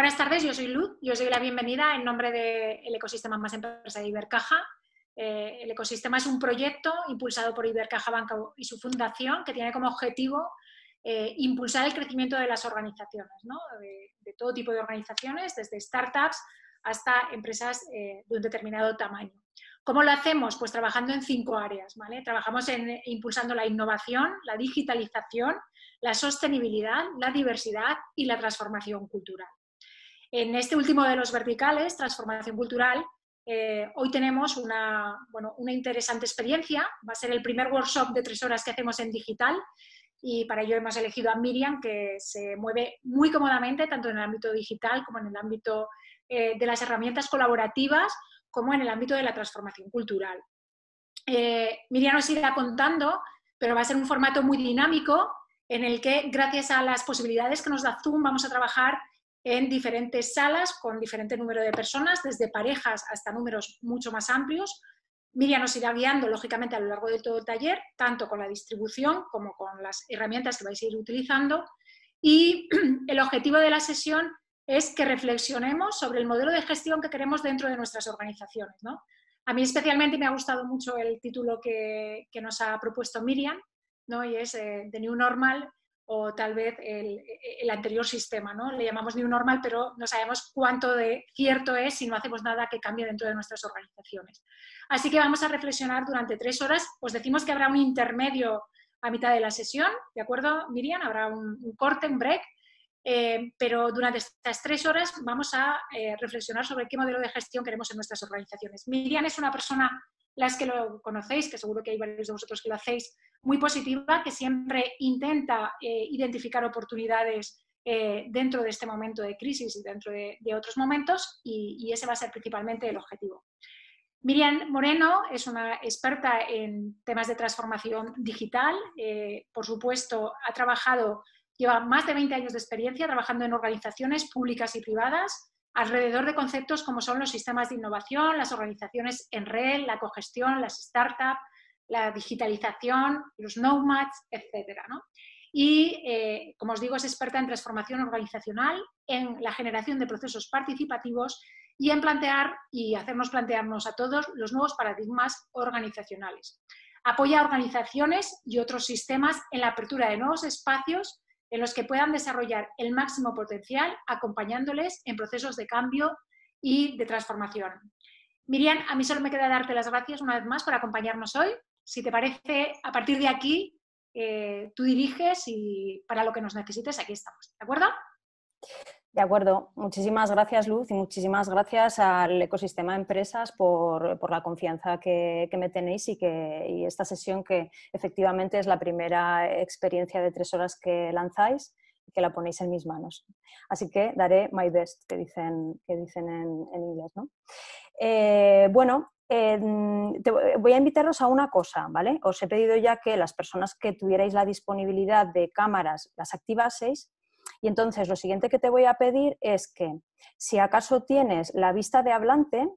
Buenas tardes, yo soy Luz y os doy la bienvenida en nombre del ecosistema Más Empresa de Ibercaja. Eh, el ecosistema es un proyecto impulsado por Ibercaja Banca y su fundación que tiene como objetivo eh, impulsar el crecimiento de las organizaciones, de, todo tipo de organizaciones, desde startups hasta empresas eh, de un determinado tamaño. ¿Cómo lo hacemos? Pues trabajando en cinco áreas. Trabajamos impulsando la innovación, la digitalización, la sostenibilidad, la diversidad y la transformación cultural. En este último de los verticales, transformación cultural, eh, hoy tenemos una, interesante experiencia. Va a ser el primer workshop de tres horas que hacemos en digital y para ello hemos elegido a Miriam, que se mueve muy cómodamente tanto en el ámbito digital como en el ámbito eh, de las herramientas colaborativas, como en el ámbito de la transformación cultural. Eh, Miriam nos irá contando, pero va a ser un formato muy dinámico en el que, gracias a las posibilidades que nos da Zoom, vamos a trabajar en diferentes salas con diferente número de personas, desde parejas hasta números mucho más amplios. Miriam nos irá guiando, lógicamente, a lo largo de todo el taller, tanto con la distribución como con las herramientas que vais a ir utilizando. Y el objetivo de la sesión es que reflexionemos sobre el modelo de gestión que queremos dentro de nuestras organizaciones. ¿no? A mí especialmente me ha gustado mucho el título que, que nos ha propuesto Miriam, ¿no? y es eh, de The New Normal, o tal vez el, anterior sistema, ¿no? Le llamamos new normal, pero no sabemos cuánto de cierto es si no hacemos nada que cambie dentro de nuestras organizaciones. Así que vamos a reflexionar durante tres horas. Os decimos que habrá un intermedio a mitad de la sesión, ¿de acuerdo, Miriam? Habrá un, un corte, un break, eh, pero durante estas tres horas vamos a eh, reflexionar sobre qué modelo de gestión queremos en nuestras organizaciones. Miriam es una persona, las que lo conocéis, que seguro que hay varios de vosotros que lo hacéis, muy positiva, que siempre intenta eh, identificar oportunidades dentro de este momento de crisis y dentro de, otros momentos, y, ese va a ser principalmente el objetivo. Miriam Moreno es una experta en temas de transformación digital. por supuesto, ha trabajado lleva más de 20 años de experiencia trabajando en organizaciones públicas y privadas alrededor de conceptos como son los sistemas de innovación, las organizaciones en red, la cogestión, las startups, la digitalización, los nomads, etc. ¿no? Y, eh, como os digo, es experta en transformación organizacional, en la generación de procesos participativos y en plantear y hacernos plantearnos a todos los nuevos paradigmas organizacionales. Apoya a organizaciones y otros sistemas en la apertura de nuevos espacios en los que puedan desarrollar el máximo potencial acompañándoles en procesos de cambio y de transformación. Miriam, a mí solo me queda darte las gracias una vez más por acompañarnos hoy. Si te parece, a partir de aquí eh, tú diriges y para lo que nos necesites aquí estamos. ¿De acuerdo? De acuerdo. Muchísimas gracias, Luz, y muchísimas gracias al ecosistema de Empresas por, la confianza que, me tenéis y, que, esta sesión que efectivamente es la primera experiencia de tres horas que lanzáis y que la ponéis en mis manos. Así que daré my best, que dicen, que dicen en, inglés. Eh, bueno, voy a invitaros a una cosa, ¿vale? Os he pedido ya que las personas que tuvierais la disponibilidad de cámaras las activaseis y entonces lo siguiente que te voy a pedir es que si acaso tienes la vista de hablante,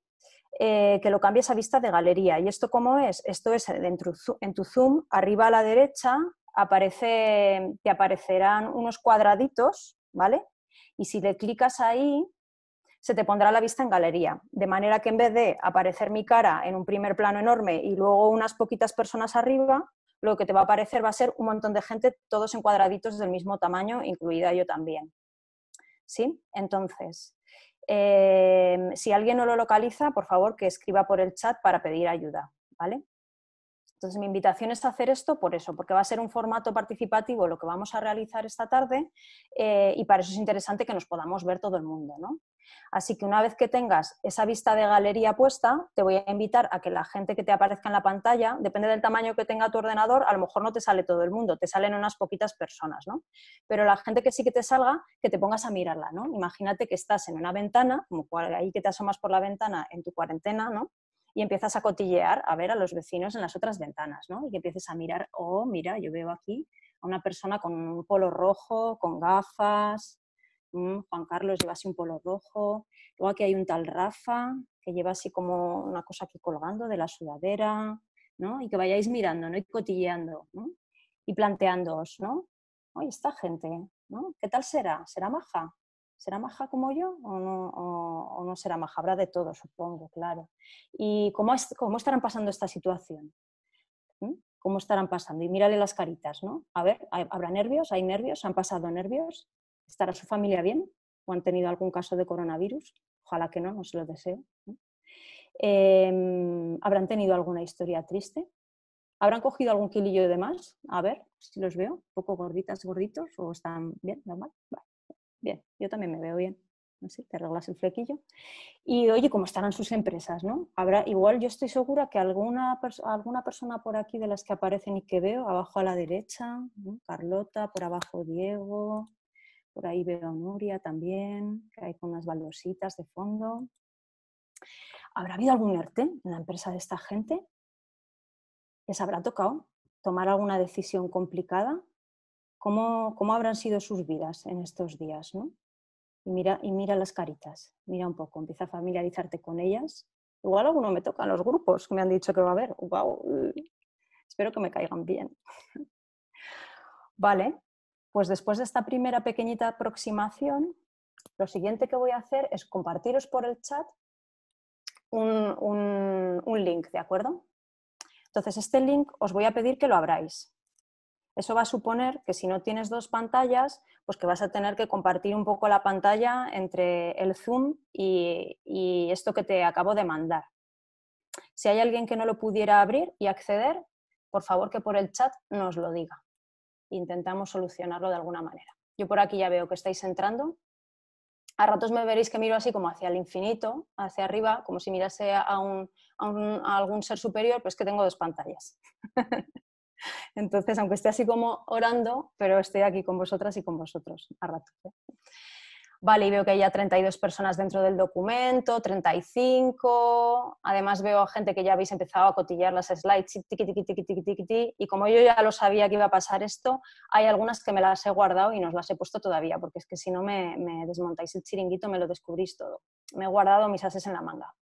eh, que lo cambies a vista de galería. ¿Y esto cómo es? Esto es en tu, en tu Zoom, arriba a la derecha aparece, te aparecerán unos cuadraditos, ¿vale? Y si le clicas ahí, se te pondrá la vista en galería. De manera que en vez de aparecer mi cara en un primer plano enorme y luego unas poquitas personas arriba, lo que te va a aparecer va a ser un montón de gente, todos encuadraditos del mismo tamaño, incluida yo también. ¿Sí? Entonces, eh, si alguien no lo localiza, por favor que escriba por el chat para pedir ayuda, ¿vale? Entonces, mi invitación es hacer esto por eso, porque va a ser un formato participativo lo que vamos a realizar esta tarde eh, y para eso es interesante que nos podamos ver todo el mundo, ¿no? Así que una vez que tengas esa vista de galería puesta, te voy a invitar a que la gente que te aparezca en la pantalla, depende del tamaño que tenga tu ordenador, a lo mejor no te sale todo el mundo, te salen unas poquitas personas, ¿no? Pero la gente que sí que te salga, que te pongas a mirarla, ¿no? Imagínate que estás en una ventana, como ahí que te asomas por la ventana en tu cuarentena, ¿no? y empiezas a cotillear, a ver a los vecinos en las otras ventanas, ¿no? Y que empieces a mirar, oh, mira, yo veo aquí a una persona con un polo rojo, con gafas, Mm, Juan Carlos lleva así un polo rojo. Luego aquí hay un tal Rafa que lleva así como una cosa aquí colgando de la sudadera, ¿no? Y que vayáis mirando, ¿no? Y cotilleando, Y planteándoos, ¿no? Oye, esta gente, ¿no? ¿Qué tal será? ¿Será maja? ¿Será maja como yo o no, no será maja? Habrá de todo, supongo, claro. ¿Y cómo, cómo estarán pasando esta situación? ¿Mm? ¿Cómo estarán pasando? Y mírale las caritas, ¿no? A ver, ¿habrá nervios? ¿Hay nervios? ¿Han pasado nervios? ¿Estará su familia bien? ¿O han tenido algún caso de coronavirus? Ojalá que no, no se lo deseo. Em, ¿Habrán tenido alguna historia triste? ¿Habrán cogido algún kilillo de más? A ver si los veo, un poco gorditas, gorditos, o están bien, normal. Bien, yo también me veo bien. Así, te arreglas el flequillo. Y oye, ¿cómo estarán sus empresas? ¿no? Habrá, igual yo estoy segura que alguna, alguna persona por aquí de las que aparecen y que veo, abajo a la derecha, Carlota, por abajo Diego, por ahí veo a Nuria también, que hay con unas baldositas de fondo. ¿Habrá habido algún ERTE en la empresa de esta gente? ¿Les habrá tocado tomar alguna decisión complicada? ¿Cómo, cómo habrán sido sus vidas en estos días? ¿no? Y, mira, y mira las caritas, mira un poco, empieza a familiarizarte con ellas. Igual alguno me toca los grupos que me han dicho que va a haber. ¡Wow! Eh, espero que me caigan bien. vale, pues después de esta primera pequeñita aproximación, lo siguiente que voy a hacer es compartiros por el chat un, link, ¿de acuerdo? Entonces, este link os voy a pedir que lo abráis. Eso va a suponer que si no tienes dos pantallas, pues que vas a tener que compartir un poco la pantalla entre el Zoom y, esto que te acabo de mandar. Si hay alguien que no lo pudiera abrir y acceder, por favor que por el chat nos lo diga intentamos solucionarlo de alguna manera. Yo por aquí ya veo que estáis entrando. A ratos me veréis que miro así como hacia el infinito, hacia arriba, como si mirase a, algún ser superior, Pues es que tengo dos pantallas. Entonces, aunque esté así como orando, pero estoy aquí con vosotras y con vosotros a ratos. ¿eh? vale, y veo que hay ya 32 personas dentro del documento, 35, además veo a gente que ya habéis empezado a cotillar las slides, y como yo ya lo sabía que iba a pasar esto, hay algunas que me las he guardado y no las he puesto todavía, porque es que si no me, me desmontáis el chiringuito, me lo descubrís todo. Me he guardado mis ases en la manga.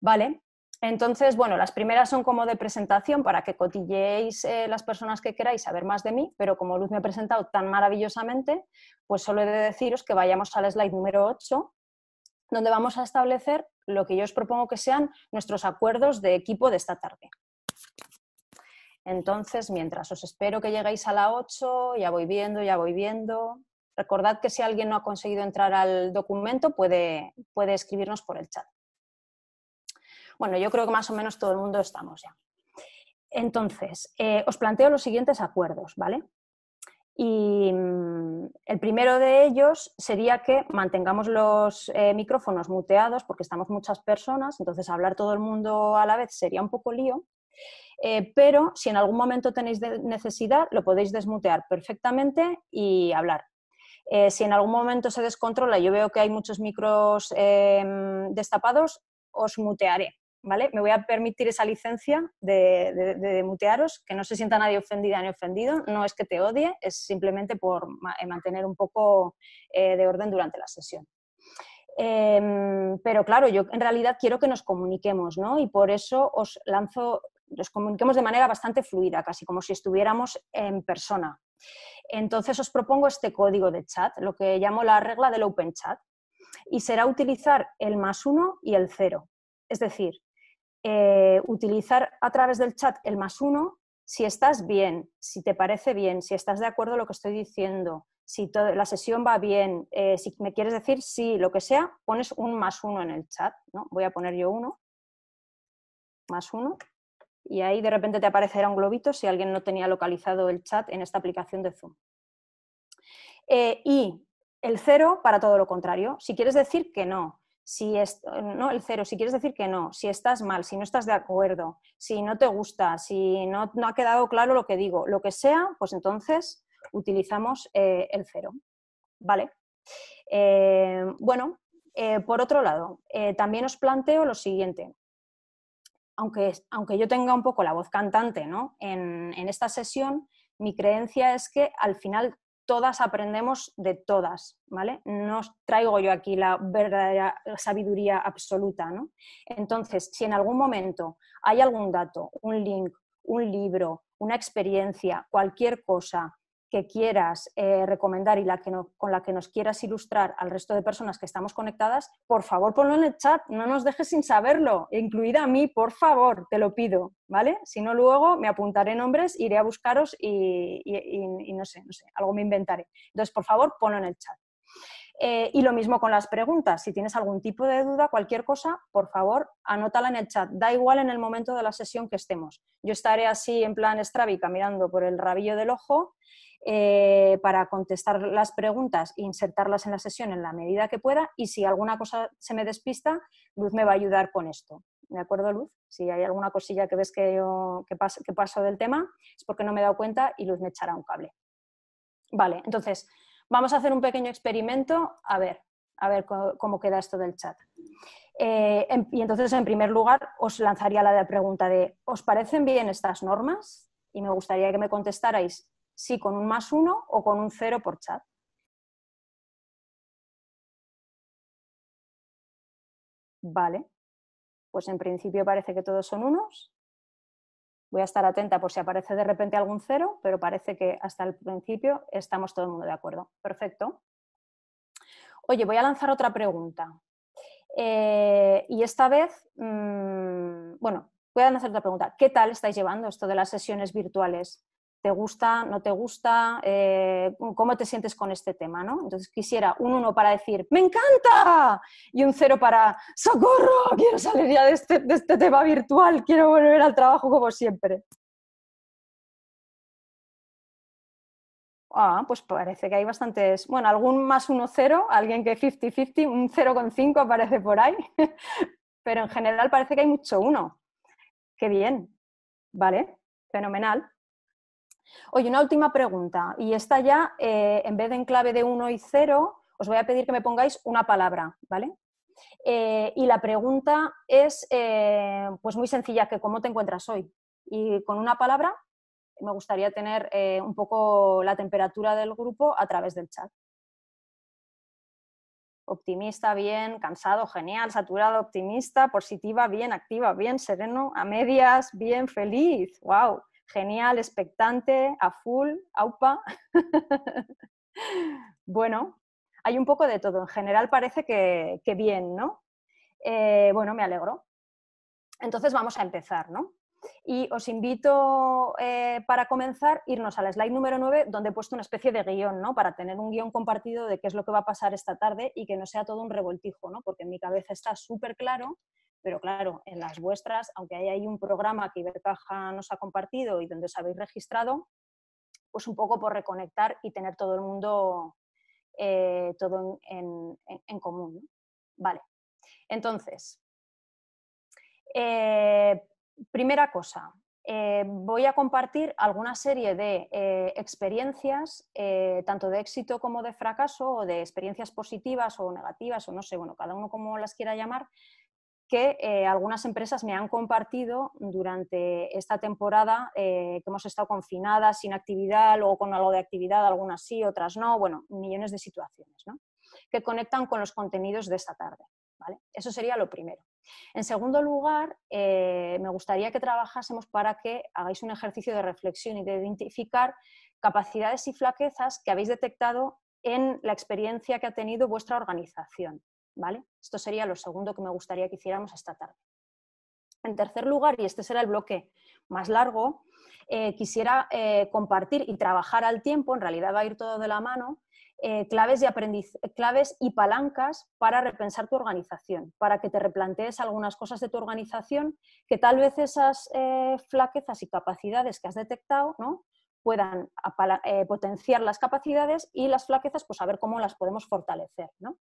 Vale, entonces, bueno, las primeras son como de presentación para que cotilleéis eh, las personas que queráis saber más de mí, pero como Luz me ha presentado tan maravillosamente, pues solo he de deciros que vayamos al slide número 8, donde vamos a establecer lo que yo os propongo que sean nuestros acuerdos de equipo de esta tarde. Entonces, mientras os espero que lleguéis a la 8, ya voy viendo, ya voy viendo. Recordad que si alguien no ha conseguido entrar al documento puede, puede escribirnos por el chat. Bueno, yo creo que más o menos todo el mundo estamos ya. Entonces, eh, os planteo los siguientes acuerdos, ¿vale? Y mm, el primero de ellos sería que mantengamos los eh, micrófonos muteados porque estamos muchas personas, entonces hablar todo el mundo a la vez sería un poco lío. Eh, pero si en algún momento tenéis necesidad, lo podéis desmutear perfectamente y hablar. si en algún momento se descontrola, yo veo que hay muchos micros mm, destapados, os mutearé me voy a permitir esa licencia de, mutearos, que no se sienta nadie ofendida ni ofendido, no es que te odie, es simplemente por eh, mantener un poco eh, de orden durante la sesión. Em, pero claro, yo en realidad quiero que nos comuniquemos, Y por eso os lanzo, nos comuniquemos de manera bastante fluida, casi como si estuviéramos en persona. Entonces os propongo este código de chat, lo que llamo la regla del Open Chat, y será utilizar el más uno y el cero. Es decir, eh, utilizar a través del chat el más uno si estás bien, si te parece bien, si estás de acuerdo con lo que estoy diciendo, si la sesión va bien, eh, si me quieres decir sí, lo que sea, pones un más uno en el chat. ¿no? Voy a poner yo uno, más uno, y ahí de repente te aparecerá un globito si alguien no tenía localizado el chat en esta aplicación de Zoom. Eh, y el cero para todo lo contrario, si quieres decir que no, si no el cero, si quieres decir que no, si estás mal, si no estás de acuerdo, si no te gusta, si no, no ha quedado claro lo que digo, lo que sea, pues entonces utilizamos eh, el cero. ¿Vale? Eh, bueno, eh, por otro lado, también os planteo lo siguiente. Aunque, aunque, yo tenga un poco la voz cantante ¿no? en, en esta sesión, mi creencia es que al final todas aprendemos de todas, ¿vale? No traigo yo aquí la verdadera sabiduría absoluta, ¿no? Entonces, si en algún momento hay algún dato, un link, un libro, una experiencia, cualquier cosa que quieras eh, recomendar y la que con la que nos quieras ilustrar al resto de personas que estamos conectadas, por favor ponlo en el chat, no nos dejes sin saberlo, incluida a mí, por favor, te lo pido, ¿vale? Si no, luego me apuntaré nombres, iré a buscaros y, no sé, no sé, algo me inventaré. Entonces, por favor, ponlo en el chat. Eh, y lo mismo con las preguntas. Si tienes algún tipo de duda, cualquier cosa, por favor, anótala en el chat. Da igual en el momento de la sesión que estemos. Yo estaré así en plan estrábica, mirando por el rabillo del ojo eh, para contestar las preguntas e insertarlas en la sesión en la medida que pueda. Y si alguna cosa se me despista, Luz me va a ayudar con esto. ¿De acuerdo, Luz? Si hay alguna cosilla que ves que, que, paso, que del tema, es porque no me he dado cuenta y Luz me echará un cable. Vale, entonces, vamos a hacer un pequeño experimento. A ver, a ver cómo queda esto del chat. Eh, y entonces, en primer lugar, os lanzaría la pregunta de, ¿os parecen bien estas normas? Y me gustaría que me contestarais sí con un más uno o con un cero por chat. Vale, pues en principio parece que todos son unos. Voy a estar atenta por si aparece de repente algún cero, pero parece que hasta el principio estamos todo el mundo de acuerdo. Perfecto. Oye, voy a lanzar otra pregunta. Eh, y esta vez, mm, bueno, voy a lanzar otra pregunta. ¿Qué tal estáis llevando esto de las sesiones virtuales? te gusta, no te gusta, eh, cómo te sientes con este tema, Entonces quisiera un 1 para decir, me encanta, y un 0 para, socorro, quiero salir ya este, de este, tema virtual, quiero volver al trabajo como siempre. Ah, pues parece que hay bastantes. Bueno, algún más 1-0, alguien que 50-50, un 0,5 aparece por ahí. Pero en general parece que hay mucho uno. Qué bien. Vale, fenomenal. Oye, una última pregunta, y esta ya, eh, en vez de en clave de 1 y 0, os voy a pedir que me pongáis una palabra, ¿vale? Eh, y la pregunta es, eh, pues muy sencilla, que cómo te encuentras hoy. Y con una palabra me gustaría tener un poco la temperatura del grupo a través del chat. Optimista, bien, cansado, genial, saturado, optimista, positiva, bien, activa, bien, sereno, a medias, bien, feliz, wow genial, expectante, a full, aupa. bueno, hay un poco de todo. En general parece que, que bien, ¿no? Eh, bueno, me alegro. Entonces vamos a empezar, ¿no? Y os invito eh, para comenzar irnos al slide número 9, donde he puesto una especie de guión, ¿no? Para tener un guión compartido de qué es lo que va a pasar esta tarde y que no sea todo un revoltijo, ¿no? Porque en mi cabeza está súper claro, pero claro, en las vuestras, aunque hay ahí un programa que Ibercaja nos ha compartido y donde os habéis registrado, pues un poco por reconectar y tener todo el mundo eh, todo en, común. Vale, entonces, eh, primera cosa, eh, voy a compartir alguna serie de experiencias, tanto de éxito como de fracaso, o de experiencias positivas o negativas, o no sé, bueno, cada uno como las quiera llamar, que eh, algunas empresas me han compartido durante esta temporada eh, que hemos estado confinadas, sin actividad, luego con algo de actividad, algunas sí, otras no, bueno, millones de situaciones, ¿no? Que conectan con los contenidos de esta tarde, ¿vale? Eso sería lo primero. En segundo lugar, eh, me gustaría que trabajásemos para que hagáis un ejercicio de reflexión y de identificar capacidades y flaquezas que habéis detectado en la experiencia que ha tenido vuestra organización esto sería lo segundo que me gustaría que hiciéramos esta tarde. En tercer lugar, y este será el bloque más largo, eh, quisiera eh, compartir y trabajar al tiempo, en realidad va a ir todo de la mano, eh, claves, y palancas para repensar tu organización, para que te replantees algunas cosas de tu organización que tal vez esas flaquezas y capacidades que has detectado ¿no? puedan potenciar las capacidades y las flaquezas, pues a ver cómo las podemos fortalecer. ¿no?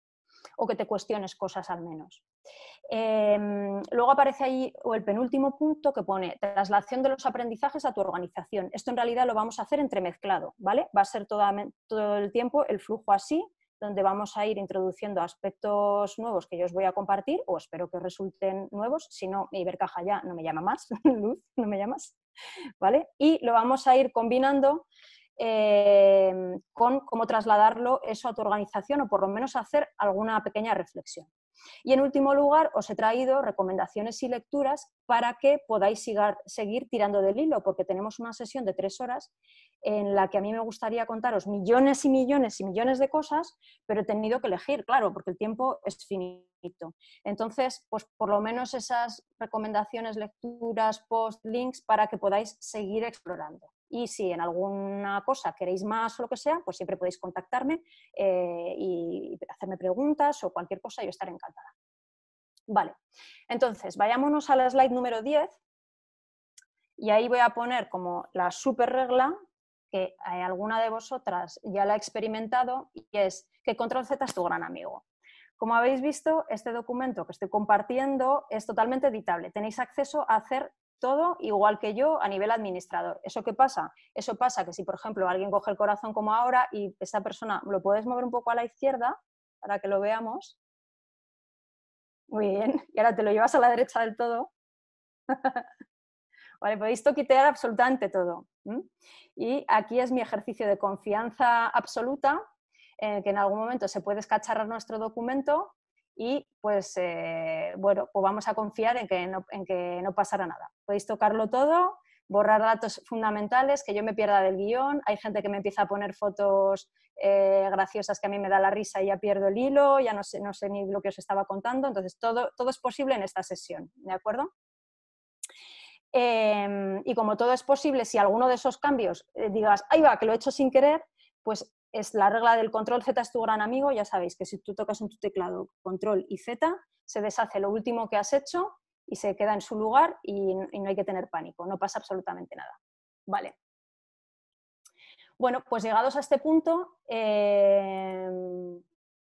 o que te cuestiones cosas al menos. Em, luego aparece ahí el penúltimo punto que pone traslación de los aprendizajes a tu organización. Esto en realidad lo vamos a hacer entremezclado, ¿vale? Va a ser todo el tiempo el flujo así, donde vamos a ir introduciendo aspectos nuevos que yo os voy a compartir o espero que resulten nuevos. Si no, mi Ibercaja ya no me llama más, Luz, no me llamas, ¿vale? Y lo vamos a ir combinando Em, con cómo trasladarlo eso a tu organización o por lo menos hacer alguna pequeña reflexión. Y en último lugar, os he traído recomendaciones y lecturas para que podáis seguir tirando del hilo, porque tenemos una sesión de tres horas en la que a mí me gustaría contaros millones y millones y millones de cosas, pero he tenido que elegir, claro, porque el tiempo es finito. Entonces, pues por lo menos esas recomendaciones, lecturas, post, links, para que podáis seguir explorando. Y si en alguna cosa queréis más o lo que sea, pues siempre podéis contactarme eh, y hacerme preguntas o cualquier cosa, yo estaré encantada. Vale, entonces vayámonos a la slide número 10 y ahí voy a poner como la super regla que alguna de vosotras ya la ha experimentado y es que Control Z es tu gran amigo. Como habéis visto, este documento que estoy compartiendo es totalmente editable. Tenéis acceso a hacer todo igual que yo a nivel administrador. ¿Eso qué pasa? Eso pasa que si, por ejemplo, alguien coge el corazón como ahora y esa persona lo puedes mover un poco a la izquierda para que lo veamos. Muy bien. Y ahora te lo llevas a la derecha del todo. Vale, podéis toquitear absolutamente todo. Y aquí es mi ejercicio de confianza absoluta, que en algún momento se puede escacharrar nuestro documento y pues eh, bueno, pues vamos a confiar en que, no, en que no pasará nada. Podéis tocarlo todo, borrar datos fundamentales, que yo me pierda del guión, hay gente que me empieza a poner fotos eh, graciosas que a mí me da la risa y ya pierdo el hilo, ya no sé, no sé ni lo que os estaba contando, entonces todo, todo es posible en esta sesión, ¿de acuerdo? Em, y como todo es posible, si alguno de esos cambios eh, digas, ahí va, que lo he hecho sin querer, pues es la regla del control Z es tu gran amigo, ya sabéis que si tú tocas en tu teclado control y Z, se deshace lo último que has hecho y se queda en su lugar y, no hay que tener pánico, no pasa absolutamente nada. Vale. Bueno, pues llegados a este punto, eh,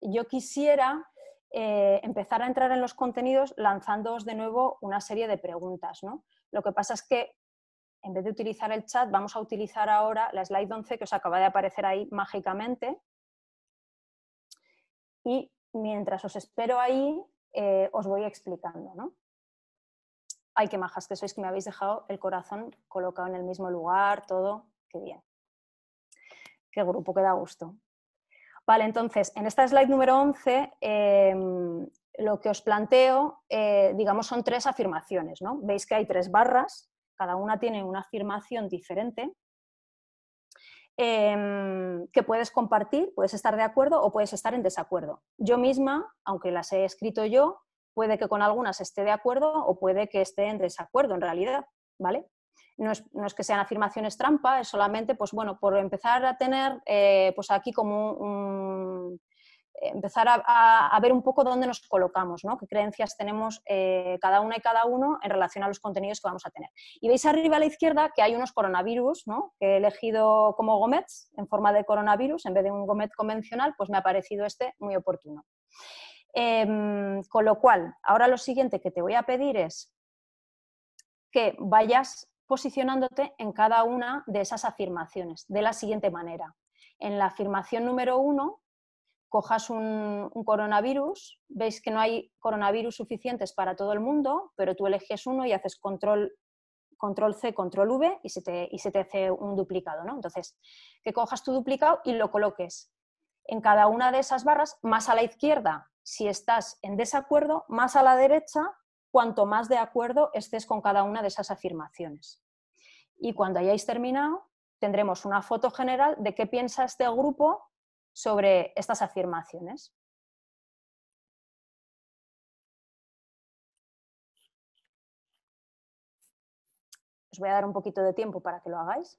yo quisiera eh, empezar a entrar en los contenidos lanzándoos de nuevo una serie de preguntas. ¿no? Lo que pasa es que en vez de utilizar el chat, vamos a utilizar ahora la slide 11 que os acaba de aparecer ahí mágicamente. Y mientras os espero ahí, eh, os voy explicando, ¿no? Ay, qué majas que sois, que me habéis dejado el corazón colocado en el mismo lugar, todo, qué bien. Qué grupo, que da gusto. Vale, entonces, en esta slide número 11, em, lo que os planteo, eh, digamos, son tres afirmaciones, ¿no? Veis que hay tres barras, cada una tiene una afirmación diferente, em, que puedes compartir, puedes estar de acuerdo o puedes estar en desacuerdo. Yo misma, aunque las he escrito yo, puede que con algunas esté de acuerdo o puede que esté en desacuerdo en realidad, ¿vale? No es, que sean afirmaciones trampa, es solamente, pues bueno, por empezar a tener, eh, pues aquí como un empezar a, ver un poco dónde nos colocamos, qué creencias tenemos eh, cada una y cada uno en relación a los contenidos que vamos a tener. Y veis arriba a la izquierda que hay unos coronavirus, que he elegido como gomets en forma de coronavirus, en vez de un gomet convencional, pues me ha parecido este muy oportuno. Em, con lo cual, ahora lo siguiente que te voy a pedir es que vayas posicionándote en cada una de esas afirmaciones de la siguiente manera. En la afirmación número uno, cojas un, coronavirus, veis que no hay coronavirus suficientes para todo el mundo, pero tú eliges uno y haces control, control C, control V y se, te, y se te hace un duplicado, ¿no? Entonces, que cojas tu duplicado y lo coloques en cada una de esas barras, más a la izquierda si estás en desacuerdo, más a la derecha cuanto más de acuerdo estés con cada una de esas afirmaciones. Y cuando hayáis terminado, tendremos una foto general de qué piensa este grupo sobre estas afirmaciones? Os voy a dar un poquito de tiempo para que lo hagáis.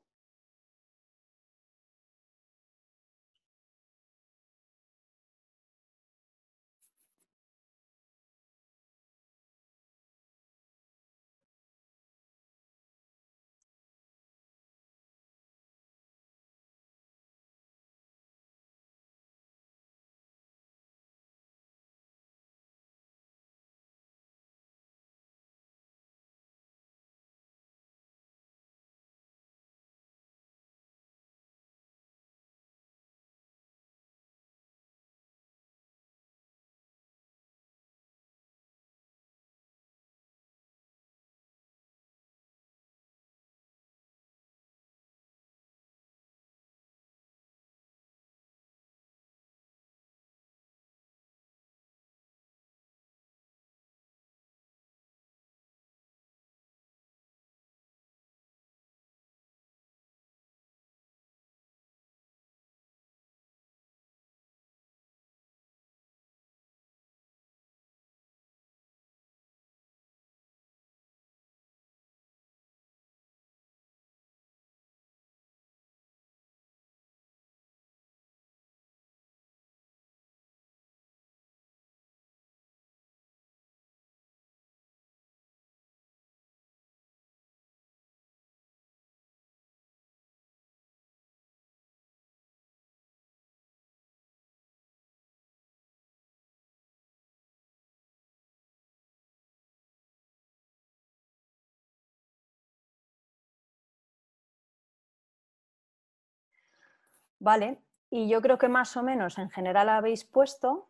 Vale, y yo creo que más o menos en general habéis puesto,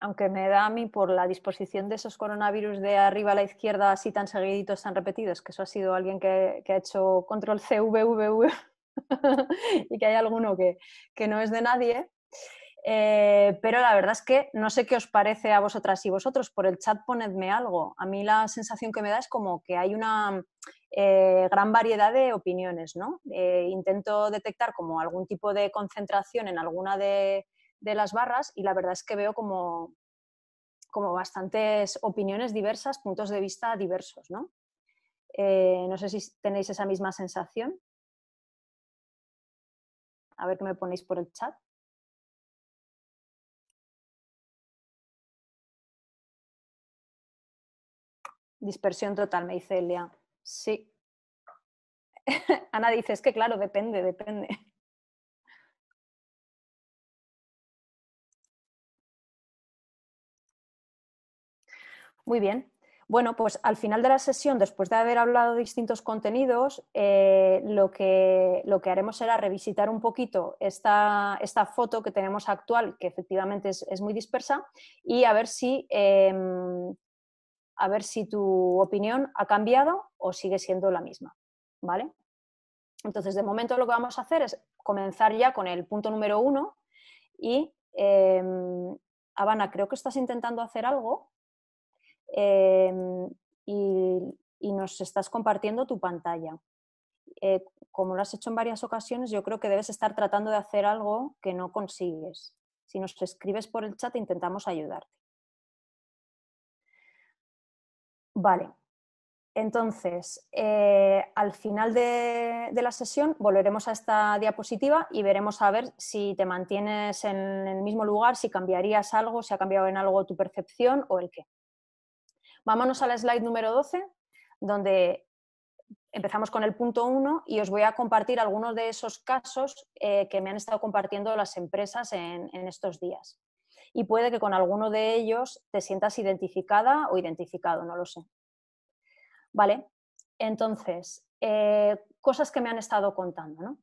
aunque me da a mí por la disposición de esos coronavirus de arriba a la izquierda así tan seguiditos, tan repetidos, que eso ha sido alguien que, ha hecho control C, y que hay alguno que, no es de nadie. Eh, pero la verdad es que no sé qué os parece a vosotras y vosotros. Por el chat ponedme algo. A mí la sensación que me da es como que hay una eh, gran variedad de opiniones. ¿no? Eh, intento detectar como algún tipo de concentración en alguna de, las barras y la verdad es que veo como, bastantes opiniones diversas, puntos de vista diversos. ¿no? Eh, no sé si tenéis esa misma sensación. A ver qué me ponéis por el chat. Dispersión total, me dice Elia. Sí. Ana dice, es que claro, depende, depende. Muy bien. Bueno, pues al final de la sesión, después de haber hablado de distintos contenidos, eh, lo, que, haremos será revisitar un poquito esta, foto que tenemos actual, que efectivamente es, muy dispersa, y a ver si em, a ver si tu opinión ha cambiado o sigue siendo la misma, ¿vale? Entonces, de momento lo que vamos a hacer es comenzar ya con el punto número uno y, em, Habana, creo que estás intentando hacer algo em, y, nos estás compartiendo tu pantalla. Eh, como lo has hecho en varias ocasiones, yo creo que debes estar tratando de hacer algo que no consigues. Si nos escribes por el chat, intentamos ayudarte. Vale. Entonces, eh, al final de, la sesión volveremos a esta diapositiva y veremos a ver si te mantienes en el mismo lugar, si cambiarías algo, si ha cambiado en algo tu percepción o el qué. Vámonos a la slide número 12, donde empezamos con el punto 1 y os voy a compartir algunos de esos casos eh, que me han estado compartiendo las empresas en estos días y puede que con alguno de ellos te sientas identificada o identificado, no lo sé. Vale, entonces, eh, cosas que me han estado contando, ¿no?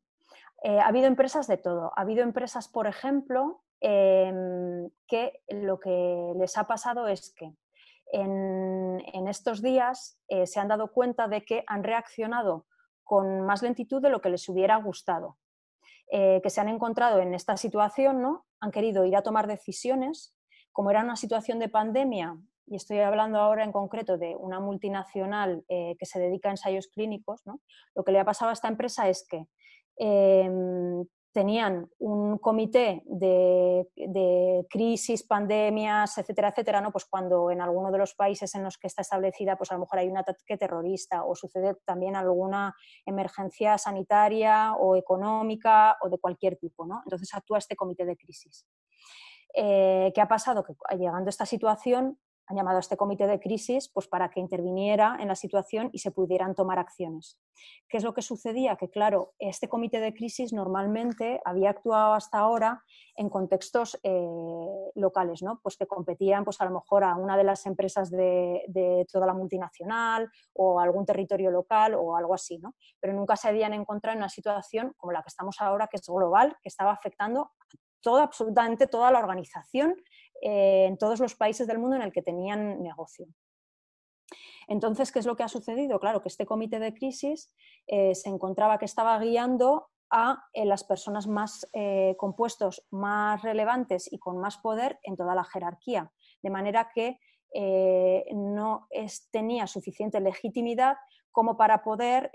Eh, ha habido empresas de todo. Ha habido empresas, por ejemplo, em, que lo que les ha pasado es que en estos días eh, se han dado cuenta de que han reaccionado con más lentitud de lo que les hubiera gustado. Eh, que se han encontrado en esta situación, ¿no? Han querido ir a tomar decisiones. Como era una situación de pandemia, y estoy hablando ahora en concreto de una multinacional eh, que se dedica a ensayos clínicos, lo que le ha pasado a esta empresa es que em, tenían un comité de, crisis, pandemias, etcétera, etcétera, ¿no? Pues cuando en alguno de los países en los que está establecida, pues a lo mejor hay un ataque terrorista o sucede también alguna emergencia sanitaria o económica o de cualquier tipo, ¿no? Entonces actúa este comité de crisis. Eh, ¿Qué ha pasado? Que llegando a esta situación, han llamado a este comité de crisis pues, para que interviniera en la situación y se pudieran tomar acciones. ¿Qué es lo que sucedía? Que, claro, este comité de crisis normalmente había actuado hasta ahora en contextos eh, locales, ¿no? pues que competían pues, a lo mejor a una de las empresas de, toda la multinacional o algún territorio local o algo así, ¿no? pero nunca se habían encontrado en una situación como la que estamos ahora, que es global, que estaba afectando a absolutamente toda la organización eh, en todos los países del mundo en el que tenían negocio. Entonces, ¿qué es lo que ha sucedido? Claro, que este comité de crisis eh, se encontraba que estaba guiando a eh, las personas más compuestos, más relevantes y con más poder en toda la jerarquía, de manera que no tenía suficiente legitimidad como para poder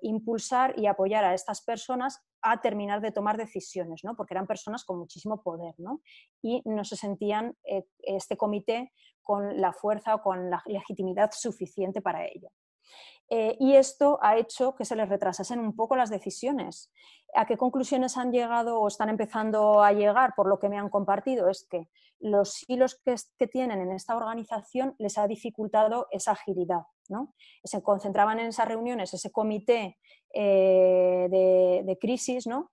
impulsar y apoyar a estas personas a terminar de tomar decisiones, ¿no? porque eran personas con muchísimo poder ¿no? y no se sentían eh, este comité con la fuerza o con la legitimidad suficiente para ello. Eh, y esto ha hecho que se les retrasasen un poco las decisiones. ¿A qué conclusiones han llegado o están empezando a llegar? Por lo que me han compartido, es que los hilos que, tienen en esta organización les ha dificultado esa agilidad. ¿no? Se concentraban en esas reuniones, ese comité eh, de, crisis, ¿no?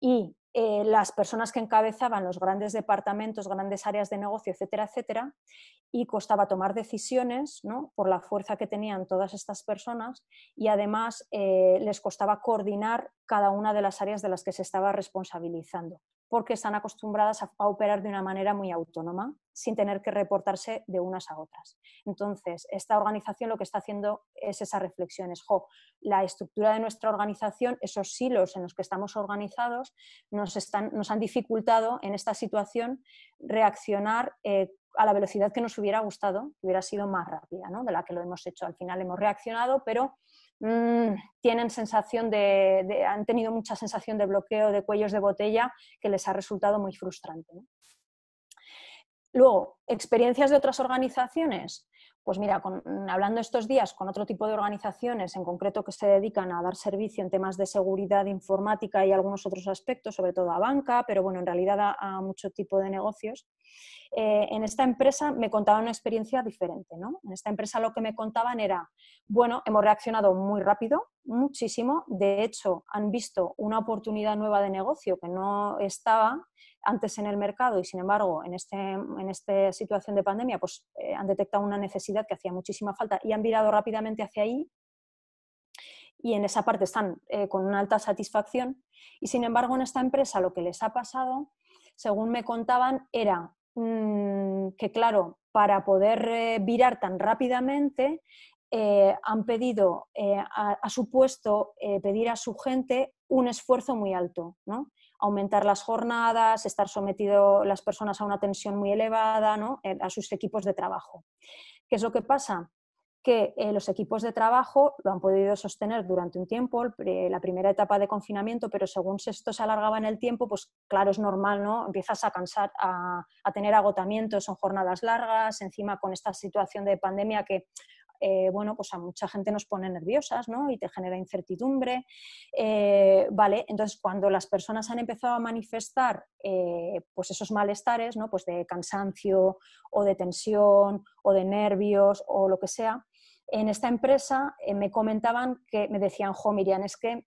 y eh, las personas que encabezaban los grandes departamentos, grandes áreas de negocio, etcétera, etcétera, y costaba tomar decisiones por la fuerza que tenían todas estas personas y además eh, les costaba coordinar cada una de las áreas de las que se estaba responsabilizando porque están acostumbradas a, operar de una manera muy autónoma, sin tener que reportarse de unas a otras. Entonces, esta organización lo que está haciendo es esa reflexión, es, jo, la estructura de nuestra organización, esos silos en los que estamos organizados, nos, están, nos han dificultado en esta situación reaccionar eh, a la velocidad que nos hubiera gustado, hubiera sido más rápida, ¿no? de la que lo hemos hecho. Al final hemos reaccionado, pero Mm, tienen sensación de, han tenido mucha sensación de bloqueo, de cuellos de botella, que les ha resultado muy frustrante. Luego, experiencias de otras organizaciones. Pues mira, mm, hablando estos días con otro tipo de organizaciones, en concreto que se dedican a dar servicio en temas de seguridad informática y algunos otros aspectos, sobre todo a banca, pero bueno, en realidad a mucho tipo de negocios, eh, en esta empresa me contaban una experiencia diferente. En esta empresa lo que me contaban era, bueno, hemos reaccionado muy rápido, muchísimo. De hecho, han visto una oportunidad nueva de negocio que no estaba antes en el mercado y, sin embargo, en, este, esta situación de pandemia, pues eh, han detectado una necesidad que hacía muchísima falta y han virado rápidamente hacia ahí y en esa parte están eh, con una alta satisfacción. Y sin embargo, en esta empresa lo que les ha pasado, según me contaban, era Mm, que, claro, para poder eh, virar tan rápidamente, eh, han pedido eh, a, su pedir a su gente un esfuerzo muy alto, ¿no? aumentar las jornadas, estar sometido las personas a una tensión muy elevada, ¿no? a sus equipos de trabajo. ¿Qué es lo que pasa? que eh, los equipos de trabajo lo han podido sostener durante un tiempo, la primera etapa de confinamiento, pero según esto se alargaba en el tiempo, pues claro, es normal, ¿no? Empiezas a cansar, a, tener agotamientos son jornadas largas, encima con esta situación de pandemia que eh, bueno, pues a mucha gente nos pone nerviosas, ¿no? Y te genera incertidumbre, eh, ¿vale? Entonces, cuando las personas han empezado a manifestar, pues esos malestares, ¿no? Pues de cansancio o de tensión o de nervios o lo que sea, en esta empresa eh, me comentaban que me decían, jo, Miriam, es que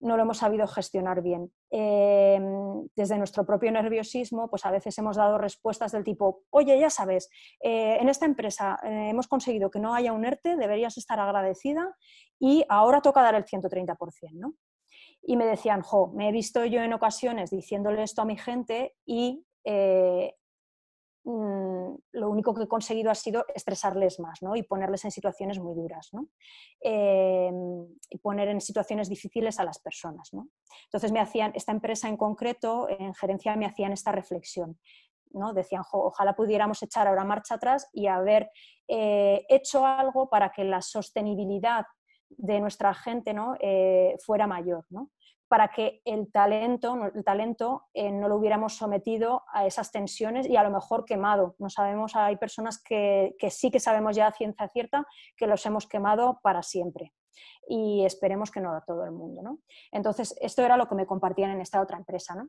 no lo hemos sabido gestionar bien. Em, desde nuestro propio nerviosismo, pues a veces hemos dado respuestas del tipo, oye, ya sabes, eh, en esta empresa eh, hemos conseguido que no haya un ERTE, deberías estar agradecida y ahora toca dar el 130%, ¿no? Y me decían, jo, me he visto yo en ocasiones diciéndole esto a mi gente y Mm, lo único que he conseguido ha sido estresarles más ¿no? y ponerles en situaciones muy duras ¿no? Em, y poner en situaciones difíciles a las personas. ¿no? Entonces me hacían, esta empresa en concreto, en gerencia, me hacían esta reflexión. ¿no? Decían, ojalá pudiéramos echar ahora marcha atrás y haber eh, hecho algo para que la sostenibilidad de nuestra gente eh, fuera mayor. ¿no? para que el talento, el talento eh, no lo hubiéramos sometido a esas tensiones y a lo mejor quemado. No sabemos, hay personas que, sí que sabemos ya a ciencia cierta que los hemos quemado para siempre y esperemos que no a todo el mundo. ¿no? Entonces, esto era lo que me compartían en esta otra empresa. ¿no?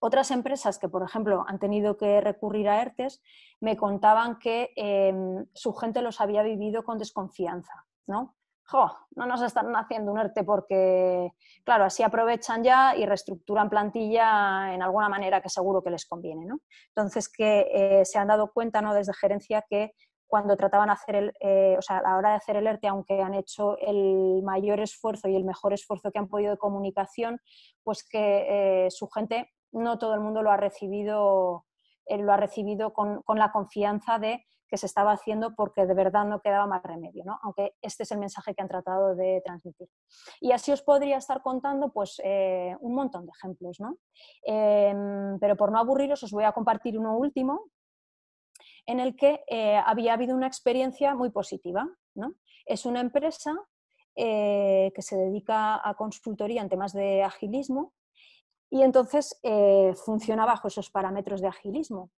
Otras empresas que, por ejemplo, han tenido que recurrir a ERTES me contaban que em, su gente los había vivido con desconfianza. ¿no? no nos están haciendo un ERTE porque, claro, así aprovechan ya y reestructuran plantilla en alguna manera que seguro que les conviene. ¿no? Entonces, que eh, se han dado cuenta ¿no? desde gerencia que cuando trataban hacer el, eh, o sea, a la hora de hacer el ERTE, aunque han hecho el mayor esfuerzo y el mejor esfuerzo que han podido de comunicación, pues que eh, su gente, no todo el mundo lo ha recibido, lo ha recibido con la confianza de que se estaba haciendo porque de verdad no quedaba más remedio, ¿no? aunque este es el mensaje que han tratado de transmitir. Y así os podría estar contando pues, eh, un montón de ejemplos, ¿no? Em, pero por no aburriros os voy a compartir uno último en el que eh, había habido una experiencia muy positiva. Es una empresa eh, que se dedica a consultoría en temas de agilismo y entonces eh, funciona bajo esos parámetros de agilismo.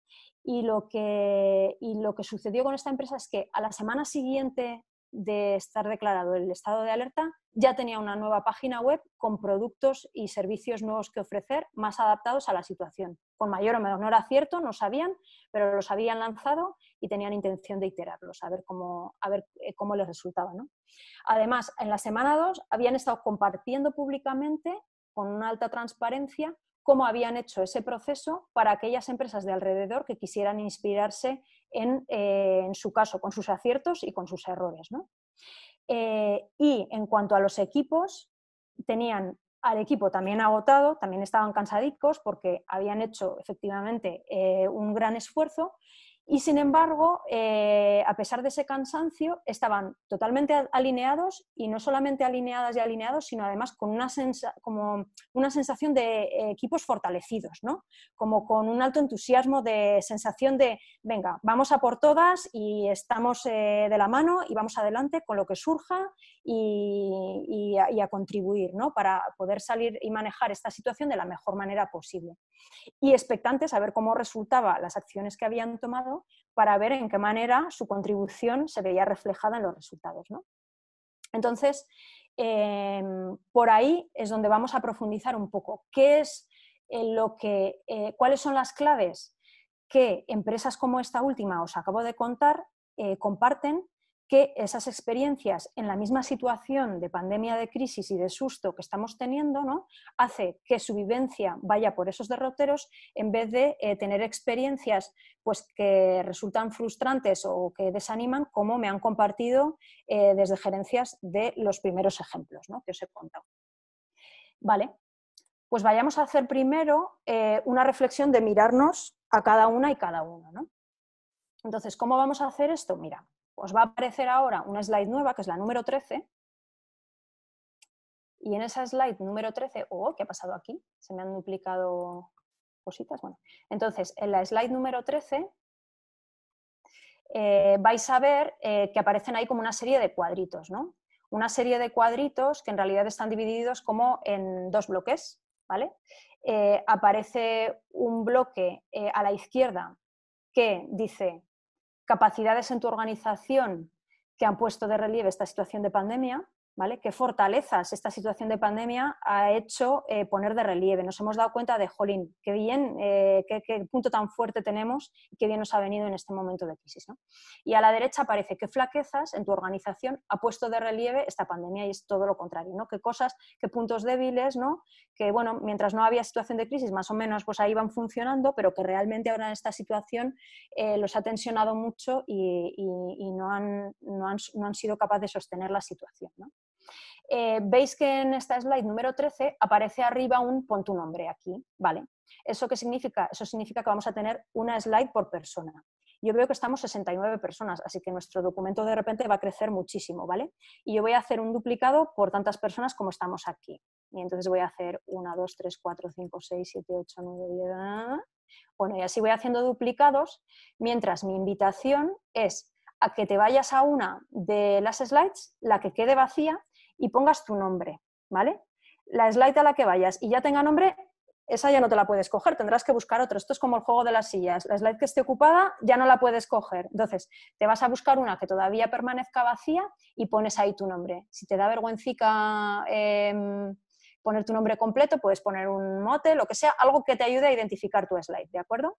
Y lo, que, lo que sucedió con esta empresa es que a la semana siguiente de estar declarado el estado de alerta, ya tenía una nueva página web con productos y servicios nuevos que ofrecer, más adaptados a la situación. Con mayor o menor acierto, no sabían, pero los habían lanzado y tenían intención de iterarlos, a ver cómo, eh, les resultaba. ¿no? Además, en la semana 2 habían estado compartiendo públicamente con una alta transparencia cómo habían hecho ese proceso para aquellas empresas de alrededor que quisieran inspirarse en, eh, su caso, con sus aciertos y con sus errores. ¿no? Eh, y en cuanto a los equipos, tenían al equipo también agotado, también estaban cansaditos porque habían hecho efectivamente eh, un gran esfuerzo y sin embargo, eh, a pesar de ese cansancio, estaban totalmente alineados y no solamente alineadas y alineados, sino además con una, como una sensación de eh, equipos fortalecidos, ¿no? como con un alto entusiasmo de sensación de, venga, vamos a por todas y estamos eh, de la mano y vamos adelante con lo que surja y, a, contribuir ¿no? para poder salir y manejar esta situación de la mejor manera posible. Y expectantes a ver cómo resultaban las acciones que habían tomado para ver en qué manera su contribución se veía reflejada en los resultados. ¿no? Entonces, em, por ahí es donde vamos a profundizar un poco. ¿Qué es eh, lo que, eh, ¿Cuáles son las claves que empresas como esta última os acabo de contar eh, comparten que esas experiencias en la misma situación de pandemia, de crisis y de susto que estamos teniendo, ¿no? hace que su vivencia vaya por esos derroteros en vez de eh, tener experiencias pues, que resultan frustrantes o que desaniman, como me han compartido eh, desde gerencias de los primeros ejemplos ¿no? que os he contado. Vale, pues vayamos a hacer primero eh, una reflexión de mirarnos a cada una y cada uno. Entonces, ¿cómo vamos a hacer esto? Mira, os va a aparecer ahora una slide nueva, que es la número 13. Y en esa slide número 13, oh, ¿qué ha pasado aquí? Se me han duplicado cositas. Bueno, entonces, en la slide número 13 eh, vais a ver eh, que aparecen ahí como una serie de cuadritos, ¿no? Una serie de cuadritos que en realidad están divididos como en dos bloques, ¿vale? Eh, aparece un bloque a la izquierda que dice capacidades en tu organización que han puesto de relieve esta situación de pandemia ¿vale? ¿Qué fortalezas esta situación de pandemia ha hecho eh, poner de relieve? Nos hemos dado cuenta de, jolín, qué bien, eh, qué, punto tan fuerte tenemos y qué bien nos ha venido en este momento de crisis. Y a la derecha aparece qué flaquezas en tu organización ha puesto de relieve esta pandemia y es todo lo contrario, ¿no? Qué cosas, qué puntos débiles, ¿no? Que, bueno, mientras no había situación de crisis, más o menos, pues ahí van funcionando, pero que realmente ahora en esta situación eh, los ha tensionado mucho y, no, han, no, han, sido capaces de sostener la situación, ¿no? Eh, Veis que en esta slide número 13 aparece arriba un pon tu nombre aquí, ¿vale? ¿Eso qué significa? Eso significa que vamos a tener una slide por persona. Yo veo que estamos 69 personas, así que nuestro documento de repente va a crecer muchísimo, ¿vale? Y yo voy a hacer un duplicado por tantas personas como estamos aquí. Y entonces voy a hacer 1, 2, 3, 4, 5, 6, 7, 8, 9, 10. Bueno, y así voy haciendo duplicados, mientras mi invitación es a que te vayas a una de las slides, la que quede vacía, y pongas tu nombre, ¿vale? La slide a la que vayas y ya tenga nombre, esa ya no te la puedes coger, tendrás que buscar otra. Esto es como el juego de las sillas. La slide que esté ocupada ya no la puedes coger. Entonces, te vas a buscar una que todavía permanezca vacía y pones ahí tu nombre. Si te da vergüenza em, poner tu nombre completo, puedes poner un mote, lo que sea, algo que te ayude a identificar tu slide, ¿de acuerdo?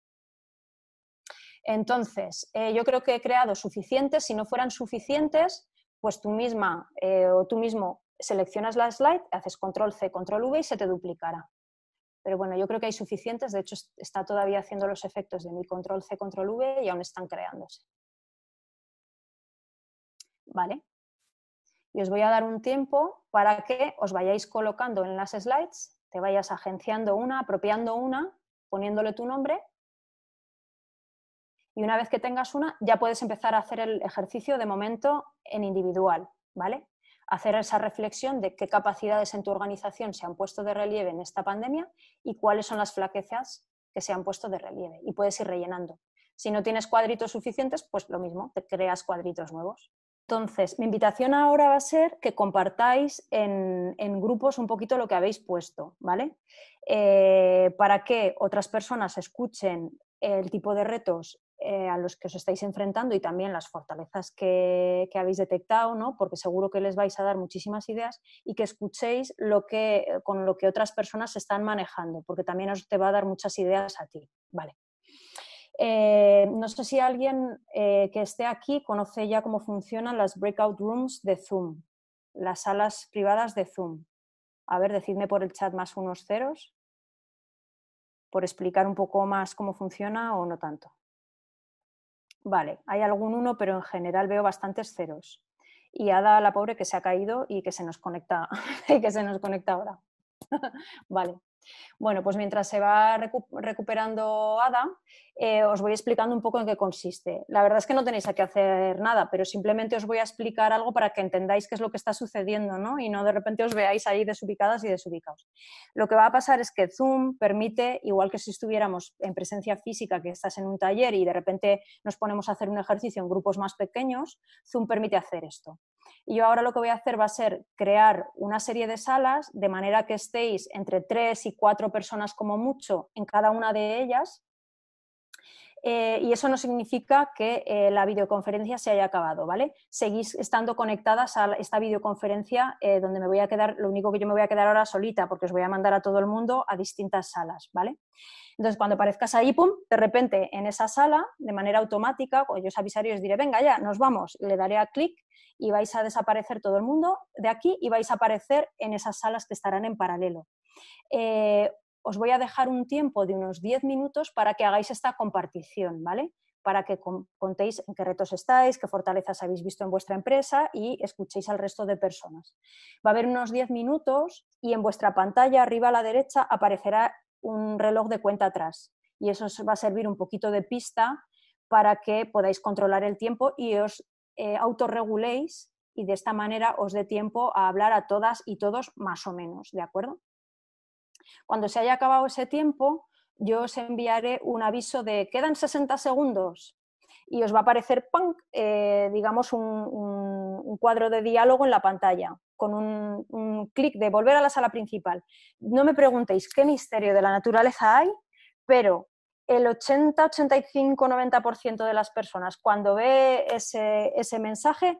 Entonces, eh, yo creo que he creado suficientes, si no fueran suficientes, pues tú misma eh, o tú mismo seleccionas la slide, haces control C, control V y se te duplicará. Pero bueno, yo creo que hay suficientes, de hecho está todavía haciendo los efectos de mi control C, control V y aún están creándose. ¿Vale? Y os voy a dar un tiempo para que os vayáis colocando en las slides, te vayas agenciando una, apropiando una, poniéndole tu nombre. Y una vez que tengas una, ya puedes empezar a hacer el ejercicio de momento en individual, ¿vale? hacer esa reflexión de qué capacidades en tu organización se han puesto de relieve en esta pandemia y cuáles son las flaquezas que se han puesto de relieve. Y puedes ir rellenando. Si no tienes cuadritos suficientes, pues lo mismo, te creas cuadritos nuevos. Entonces, mi invitación ahora va a ser que compartáis en, grupos un poquito lo que habéis puesto, ¿vale? Eh, para que otras personas escuchen el tipo de retos eh, a los que os estáis enfrentando y también las fortalezas que, habéis detectado, ¿no? porque seguro que les vais a dar muchísimas ideas y que escuchéis lo que, eh, con lo que otras personas están manejando, porque también os te va a dar muchas ideas a ti. Vale. Eh, no sé si alguien que esté aquí conoce ya cómo funcionan las breakout rooms de Zoom, las salas privadas de Zoom. A ver, decidme por el chat más unos ceros, por explicar un poco más cómo funciona o no tanto. Vale, hay algún uno, pero en general veo bastantes ceros. Y Ada, la pobre, que se ha caído y que se nos conecta, y que se nos conecta ahora. vale. Bueno, pues mientras se va recuperando Ada, eh, os voy explicando un poco en qué consiste. La verdad es que no tenéis que hacer nada, pero simplemente os voy a explicar algo para que entendáis qué es lo que está sucediendo ¿no? y no de repente os veáis ahí desubicadas y desubicados. Lo que va a pasar es que Zoom permite, igual que si estuviéramos en presencia física, que estás en un taller y de repente nos ponemos a hacer un ejercicio en grupos más pequeños, Zoom permite hacer esto. Y yo ahora lo que voy a hacer va a ser crear una serie de salas de manera que estéis entre tres y cuatro personas como mucho en cada una de ellas eh, y eso no significa que eh, la videoconferencia se haya acabado, ¿vale? Seguís estando conectadas a esta videoconferencia eh, donde me voy a quedar, lo único que yo me voy a quedar ahora solita porque os voy a mandar a todo el mundo a distintas salas, ¿vale? Entonces, cuando aparezcas ahí, pum, de repente en esa sala, de manera automática, yo os avisaré y os diré, venga ya, nos vamos, le daré a clic y vais a desaparecer todo el mundo de aquí y vais a aparecer en esas salas que estarán en paralelo os voy a dejar un tiempo de unos 10 minutos para que hagáis esta compartición, ¿vale? Para que contéis en qué retos estáis, qué fortalezas habéis visto en vuestra empresa y escuchéis al resto de personas. Va a haber unos 10 minutos y en vuestra pantalla arriba a la derecha aparecerá un reloj de cuenta atrás y eso os va a servir un poquito de pista para que podáis controlar el tiempo y os eh, autorreguléis y de esta manera os dé tiempo a hablar a todas y todos más o menos, ¿de acuerdo? Cuando se haya acabado ese tiempo, yo os enviaré un aviso de quedan 60 segundos y os va a aparecer, eh, digamos, un, cuadro de diálogo en la pantalla con un, clic de volver a la sala principal. No me preguntéis qué misterio de la naturaleza hay, pero el 80, 85, 90% de las personas cuando ve ese mensaje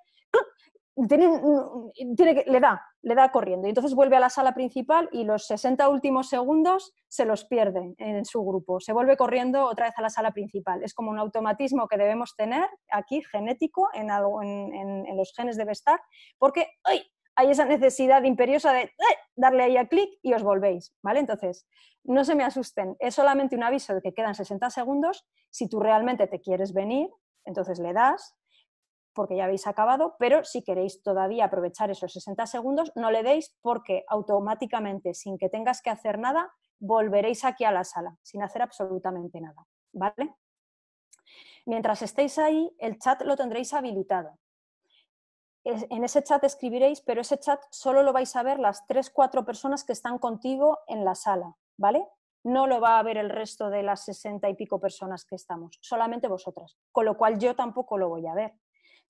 que, le da, le da corriendo. Y entonces vuelve a la sala principal y los 60 últimos segundos se los pierde en su grupo. Se vuelve corriendo otra vez a la sala principal. Es como un automatismo que debemos tener aquí genético en, algo, en, los genes debe estar porque hay esa necesidad imperiosa de darle ahí a clic y os volvéis. ¿vale? Entonces, no se me asusten. Es solamente un aviso de que quedan 60 segundos. Si tú realmente te quieres venir, entonces le das porque ya habéis acabado, pero si queréis todavía aprovechar esos 60 segundos, no le deis porque automáticamente, sin que tengas que hacer nada, volveréis aquí a la sala, sin hacer absolutamente nada. ¿Vale? Mientras estéis ahí, el chat lo tendréis habilitado. En ese chat escribiréis, pero ese chat solo lo vais a ver las 3-4 personas que están contigo en la sala, ¿vale? no lo va a ver el resto de las 60 y pico personas que estamos, solamente vosotras, con lo cual yo tampoco lo voy a ver.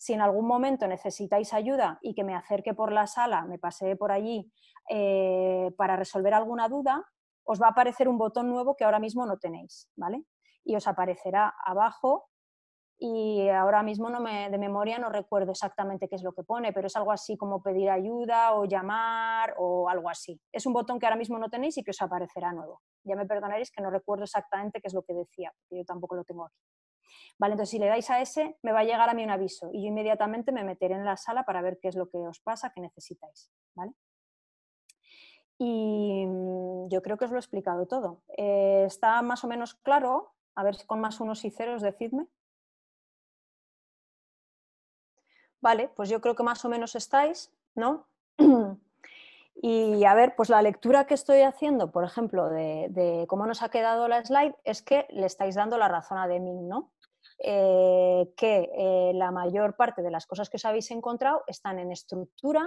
Si en algún momento necesitáis ayuda y que me acerque por la sala, me pasee por allí eh, para resolver alguna duda, os va a aparecer un botón nuevo que ahora mismo no tenéis, ¿vale? Y os aparecerá abajo y ahora mismo no de memoria no recuerdo exactamente qué es lo que pone, pero es algo así como pedir ayuda o llamar o algo así. Es un botón que ahora mismo no tenéis y que os aparecerá nuevo. Ya me perdonaréis que no recuerdo exactamente qué es lo que decía, porque yo tampoco lo tengo aquí entonces si le dais a ese, me va a llegar a mí un aviso y yo inmediatamente me meteré en la sala para ver qué es lo que os pasa, qué necesitáis, ¿vale? Y mm, yo creo que os lo he explicado todo. Eh, ¿Está más o menos claro? A ver, si con más unos y ceros, decidme. Vale, pues yo creo que más o menos estáis, ¿no? Y a ver, pues la lectura que estoy haciendo, por ejemplo, de, cómo nos ha quedado la slide, es que le estáis dando la razón a Deming, ¿no? Eh, que eh, la mayor parte de las cosas que os habéis encontrado están en estructura,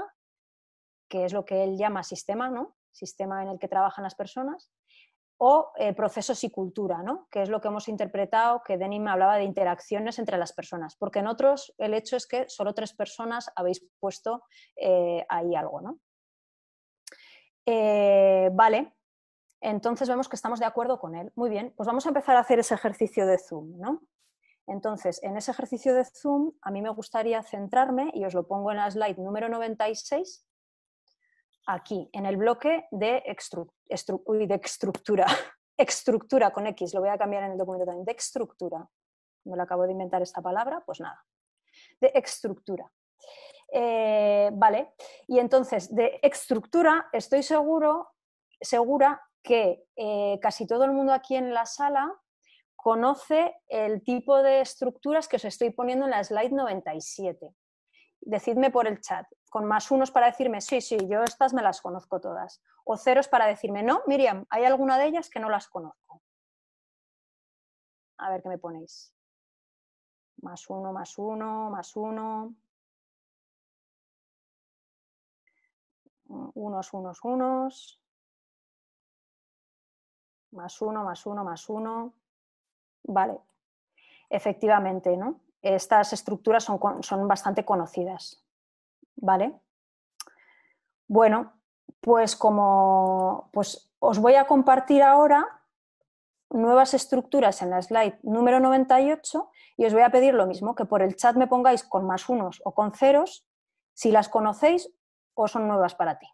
que es lo que él llama sistema, ¿no? Sistema en el que trabajan las personas, o eh, procesos y cultura, ¿no? que es lo que hemos interpretado, que me hablaba de interacciones entre las personas, porque en otros el hecho es que solo tres personas habéis puesto ahí algo. ¿no? vale, entonces vemos que estamos de acuerdo con él. Muy bien, pues vamos a empezar a hacer ese ejercicio de Zoom. ¿no? Entonces, en ese ejercicio de Zoom, a mí me gustaría centrarme, y os lo pongo en la slide número 96, aquí, en el bloque de, estructura. estructura con X, lo voy a cambiar en el documento también, de estructura. Me lo acabo de inventar esta palabra, pues nada. De estructura. Eh, vale, y entonces, de estructura, estoy seguro, segura que eh, casi todo el mundo aquí en la sala conoce el tipo de estructuras que os estoy poniendo en la slide 97. Decidme por el chat, con más unos para decirme, sí, sí, yo estas me las conozco todas, o ceros para decirme, no, Miriam, hay alguna de ellas que no las conozco. A ver qué me ponéis. Más uno, más uno, más uno. Unos, unos, unos. Más uno, más uno, más uno. Vale, efectivamente, ¿no? Estas estructuras son, son bastante conocidas. ¿Vale? Bueno, pues como pues os voy a compartir ahora nuevas estructuras en la slide número 98 y os voy a pedir lo mismo, que por el chat me pongáis con más unos o con ceros si las conocéis o son nuevas para ti.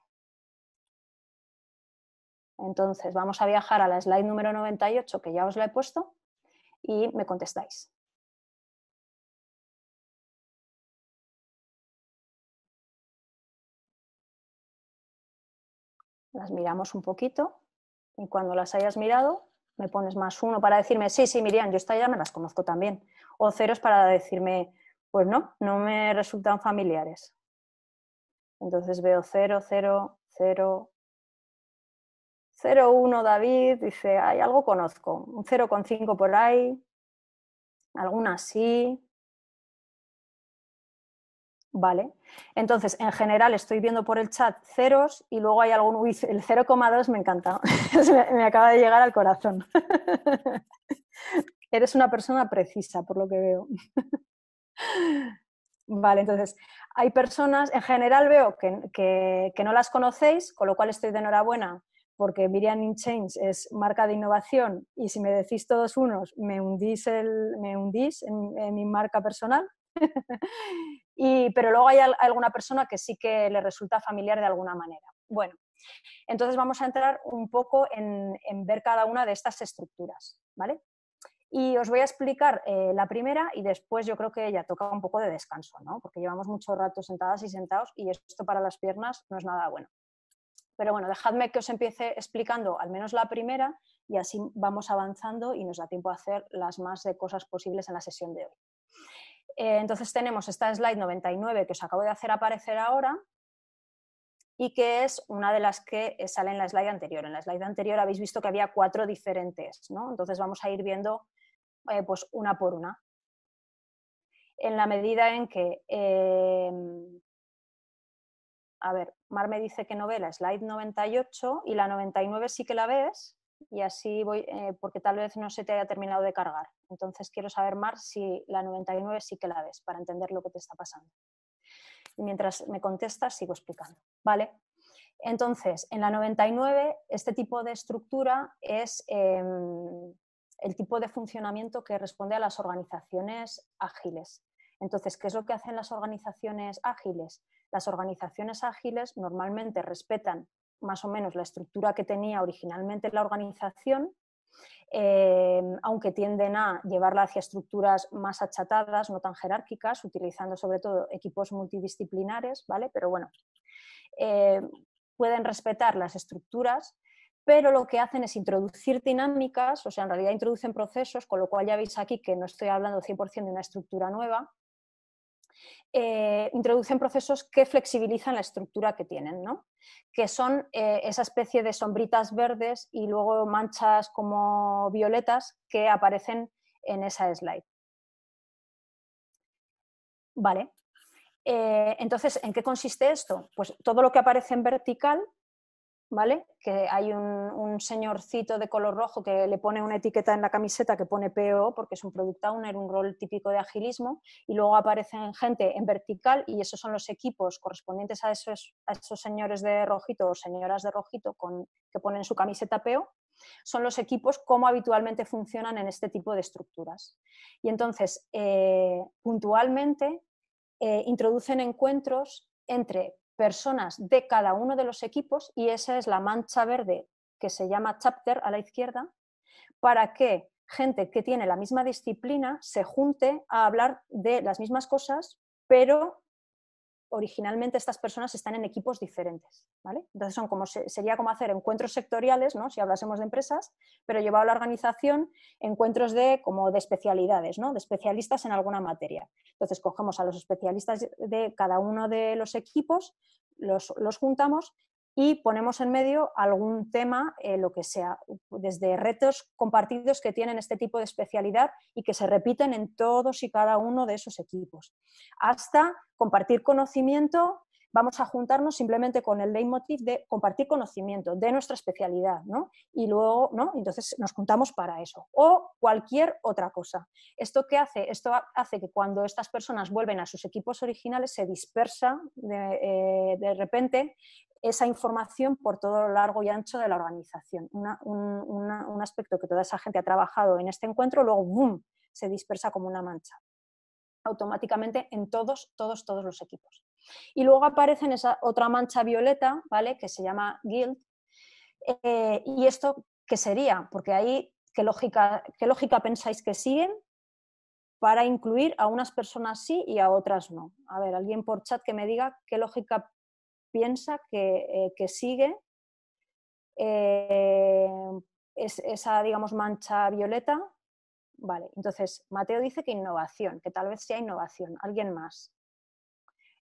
Entonces, vamos a viajar a la slide número 98 que ya os la he puesto y me contestáis. Las miramos un poquito y cuando las hayas mirado me pones más uno para decirme, sí, sí, Miriam, yo está ya me las conozco también. O ceros para decirme, pues no, no me resultan familiares. Entonces veo cero, cero, cero. 0,1 David dice, hay algo conozco, un 0,5 por ahí, alguna sí. Vale, entonces en general estoy viendo por el chat ceros y luego hay algún, el 0,2 me encanta, me acaba de llegar al corazón. Eres una persona precisa, por lo que veo. Vale, entonces hay personas, en general veo que, no las conocéis, con lo cual estoy de enhorabuena porque Miriam in Change es marca de innovación y si me decís todos unos, me hundís, el, me hundís en, mi marca personal. y, pero luego hay alguna persona que sí que le resulta familiar de alguna manera. Bueno, entonces vamos a entrar un poco en, ver cada una de estas estructuras, ¿vale? Y os voy a explicar eh, la primera y después yo creo que ya toca un poco de descanso, Porque llevamos mucho rato sentadas y sentados y esto para las piernas no es nada bueno. Pero bueno, dejadme que os empiece explicando al menos la primera y así vamos avanzando y nos da tiempo a hacer las más de cosas posibles en la sesión de hoy. Eh, entonces tenemos esta slide 99 que os acabo de hacer aparecer ahora y que es una de las que sale en la slide anterior. En la slide anterior habéis visto que había cuatro diferentes, ¿no? Entonces vamos a ir viendo eh, pues una por una. En la medida en que eh, a ver, Mar me dice que novela, slide 98 y la 99 sí que la ves y así voy, eh, porque tal vez no se te haya terminado de cargar. Entonces quiero saber, Mar, si la 99 sí que la ves para entender lo que te está pasando. Y mientras me contestas, sigo explicando. ¿Vale? Entonces, en la 99, este tipo de estructura es em, el tipo de funcionamiento que responde a las organizaciones ágiles. Entonces, ¿qué es lo que hacen las organizaciones ágiles? Las organizaciones ágiles normalmente respetan más o menos la estructura que tenía originalmente la organización, eh, aunque tienden a llevarla hacia estructuras más achatadas, no tan jerárquicas, utilizando sobre todo equipos multidisciplinares, ¿vale? Pero bueno, eh, pueden respetar las estructuras, pero lo que hacen es introducir dinámicas, o sea, en realidad introducen procesos, con lo cual ya veis aquí que no estoy hablando 100% de una estructura nueva, eh, introducen procesos que flexibilizan la estructura que tienen, ¿no? que son eh, esa especie de sombritas verdes y luego manchas como violetas que aparecen en esa slide. Vale. Eh, entonces, ¿en qué consiste esto? Pues todo lo que aparece en vertical ¿vale? Que hay un, señorcito de color rojo que le pone una etiqueta en la camiseta que pone PO porque es un product owner, un rol típico de agilismo, y luego aparecen gente en vertical y esos son los equipos correspondientes a esos, señores de rojito o señoras de rojito con, que ponen su camiseta PO, son los equipos como habitualmente funcionan en este tipo de estructuras. Y entonces, eh, puntualmente, eh, introducen encuentros entre personas de cada uno de los equipos y esa es la mancha verde que se llama chapter a la izquierda, para que gente que tiene la misma disciplina se junte a hablar de las mismas cosas, pero originalmente estas personas están en equipos diferentes, ¿vale? Entonces son como, sería como hacer encuentros sectoriales, ¿no? Si hablásemos de empresas, pero llevado a la organización encuentros de, como de especialidades, ¿no? De especialistas en alguna materia. Entonces cogemos a los especialistas de cada uno de los equipos, los, los juntamos y ponemos en medio algún tema, eh, lo que sea, desde retos compartidos que tienen este tipo de especialidad y que se repiten en todos y cada uno de esos equipos, hasta compartir conocimiento vamos a juntarnos simplemente con el leitmotiv de compartir conocimiento de nuestra especialidad, ¿no? Y luego, ¿no? Entonces nos juntamos para eso. O cualquier otra cosa. ¿Esto qué hace? Esto hace que cuando estas personas vuelven a sus equipos originales se dispersa de, eh, repente esa información por todo lo largo y ancho de la organización. un, un, aspecto que toda esa gente ha trabajado en este encuentro, luego ¡bum! se dispersa como una mancha automáticamente en todos, todos, todos los equipos. Y luego aparece en esa otra mancha violeta, ¿vale? Que se llama Guild eh, ¿Y esto qué sería? Porque ahí, ¿qué lógica, pensáis que siguen para incluir a unas personas sí y a otras no? A ver, alguien por chat que me diga qué lógica piensa que, eh, sigue eh, esa, digamos, mancha violeta. Vale, entonces Mateo dice que innovación, que tal vez sea innovación. ¿Alguien más?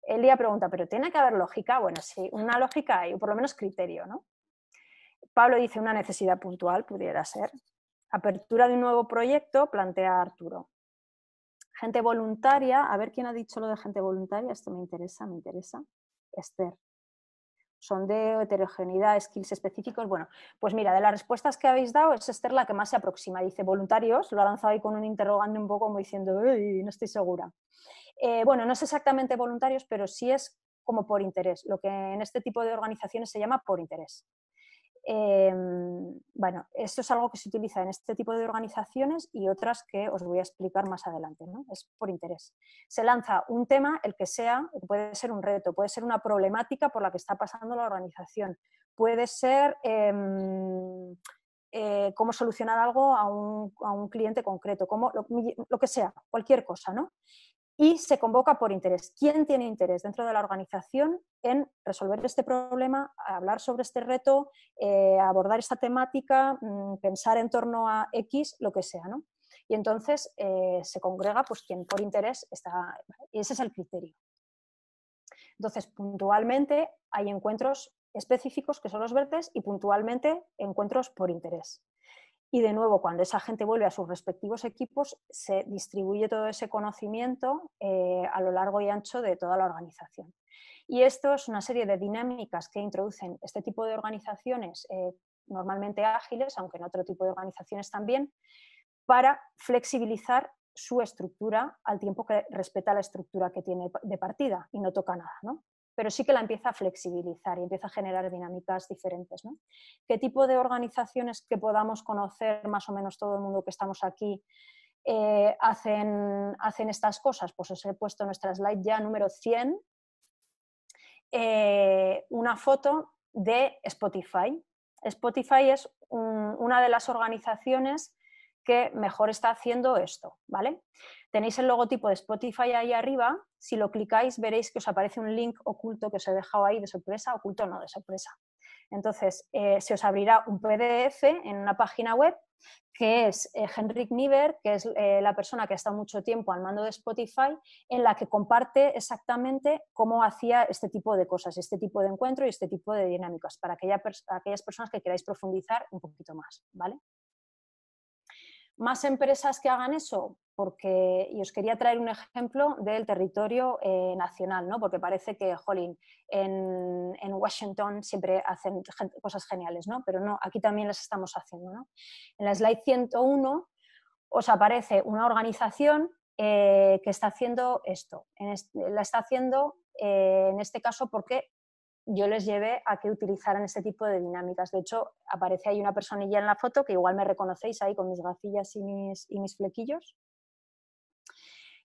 Elia pregunta, ¿pero tiene que haber lógica? Bueno, sí, una lógica hay, o por lo menos criterio, ¿no? Pablo dice, una necesidad puntual pudiera ser. Apertura de un nuevo proyecto, plantea Arturo. Gente voluntaria, a ver quién ha dicho lo de gente voluntaria, esto me interesa, me interesa. Esther. Sondeo, heterogeneidad, skills específicos. Bueno, pues mira, de las respuestas que habéis dado es Esther la que más se aproxima. Dice voluntarios, lo ha lanzado ahí con un interrogante un poco como diciendo, Uy, no estoy segura. Eh, bueno, no es exactamente voluntarios, pero sí es como por interés, lo que en este tipo de organizaciones se llama por interés. Em, bueno, esto es algo que se utiliza en este tipo de organizaciones y otras que os voy a explicar más adelante, ¿no? Es por interés. Se lanza un tema, el que sea, puede ser un reto, puede ser una problemática por la que está pasando la organización, puede ser em, eh, cómo solucionar algo a un, cliente concreto, como lo, que sea, cualquier cosa, ¿no? y se convoca por interés. ¿Quién tiene interés dentro de la organización en resolver este problema, hablar sobre este reto, eh, abordar esta temática, mm, pensar en torno a X, lo que sea? Y entonces eh, se congrega pues, quien por interés está. Y ese es el criterio. Entonces, puntualmente hay encuentros específicos que son los verdes y puntualmente encuentros por interés. Y de nuevo, cuando esa gente vuelve a sus respectivos equipos, se distribuye todo ese conocimiento eh, a lo largo y ancho de toda la organización. Y esto es una serie de dinámicas que introducen este tipo de organizaciones, eh, normalmente ágiles, aunque en otro tipo de organizaciones también, para flexibilizar su estructura al tiempo que respeta la estructura que tiene de partida y no toca nada. ¿no? pero sí que la empieza a flexibilizar y empieza a generar dinámicas diferentes. ¿Qué tipo de organizaciones que podamos conocer más o menos todo el mundo que estamos aquí eh, hacen, hacen estas cosas? Pues os he puesto en nuestra slide ya número 100 eh, una foto de Spotify. Spotify es una de las organizaciones que mejor está haciendo esto, ¿vale? Tenéis el logotipo de Spotify ahí arriba, si lo clicáis veréis que os aparece un link oculto que os he dejado ahí de sorpresa, oculto no, de sorpresa. Entonces, eh, se os abrirá un PDF en una página web que es eh, Henrik Niver, que es eh, la persona que ha estado mucho tiempo al mando de Spotify, en la que comparte exactamente cómo hacía este tipo de cosas, este tipo de encuentro y este tipo de dinámicas, para aquellas personas que queráis profundizar un poquito más, ¿vale? más empresas que hagan eso, porque y os quería traer un ejemplo del territorio eh, nacional, ¿no? Porque parece que, jolín, en, Washington siempre hacen cosas geniales, ¿no? Pero no, aquí también las estamos haciendo, ¿no? En la slide 101 os aparece una organización eh, que está haciendo esto. la está haciendo eh, en este caso porque yo les llevé a que utilizaran este tipo de dinámicas. De hecho, aparece ahí una personilla en la foto que igual me reconocéis ahí con mis gafillas y mis, y mis flequillos.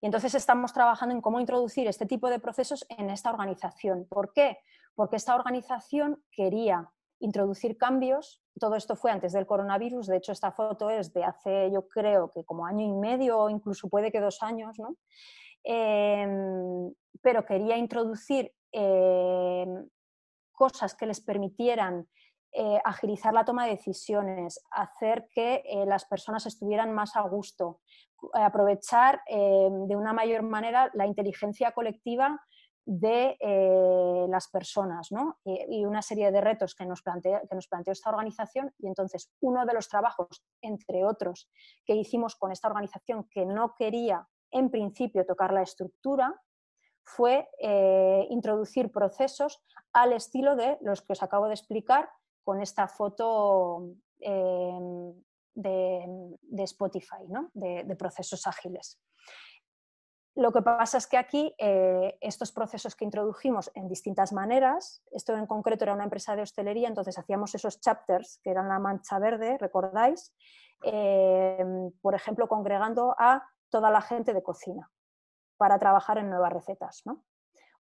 Y entonces estamos trabajando en cómo introducir este tipo de procesos en esta organización. ¿Por qué? Porque esta organización quería introducir cambios. Todo esto fue antes del coronavirus. De hecho, esta foto es de hace, yo creo que como año y medio o incluso puede que dos años, em, pero quería introducir em, cosas que les permitieran eh, agilizar la toma de decisiones, hacer que eh, las personas estuvieran más a gusto, eh, aprovechar de una mayor manera la inteligencia colectiva de las personas y, una serie de retos que nos, plantea, que nos planteó esta organización. Y entonces uno de los trabajos, entre otros, que hicimos con esta organización que no quería en principio tocar la estructura, fue eh, introducir procesos al estilo de los que os acabo de explicar con esta foto em, de, Spotify, de, procesos ágiles. Lo que pasa es que aquí eh, estos procesos que introdujimos en distintas maneras, esto en concreto era una empresa de hostelería, entonces hacíamos esos chapters, que eran la mancha verde, recordáis, em, por ejemplo, congregando a toda la gente de cocina para trabajar en nuevas recetas.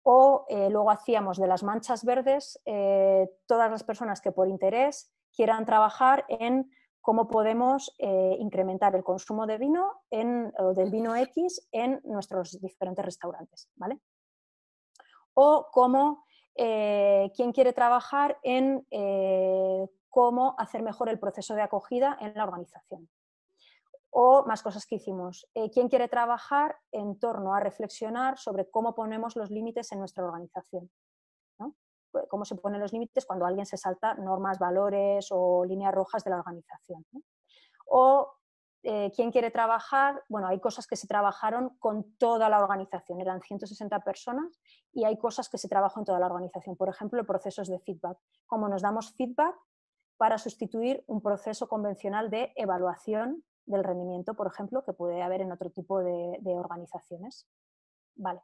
O eh, luego hacíamos de las manchas verdes eh, todas las personas que por interés quieran trabajar en cómo podemos eh, incrementar el consumo de vino en, del vino X en nuestros diferentes restaurantes, O cómo quien quiere trabajar en cómo hacer mejor el proceso de acogida en la organización, o más cosas que hicimos. Eh, ¿Quién quiere trabajar en torno a reflexionar sobre cómo ponemos los límites en nuestra organización? Pues, ¿Cómo se ponen los límites cuando alguien se salta normas, valores o líneas rojas de la organización? O eh, ¿quién quiere trabajar? Bueno, hay cosas que se trabajaron con toda la organización, eran 160 personas y hay cosas que se trabajó en toda la organización. Por ejemplo, procesos de feedback. ¿Cómo nos damos feedback para sustituir un proceso convencional de evaluación del rendimiento, por ejemplo, que puede haber en otro tipo de, organizaciones. Vale.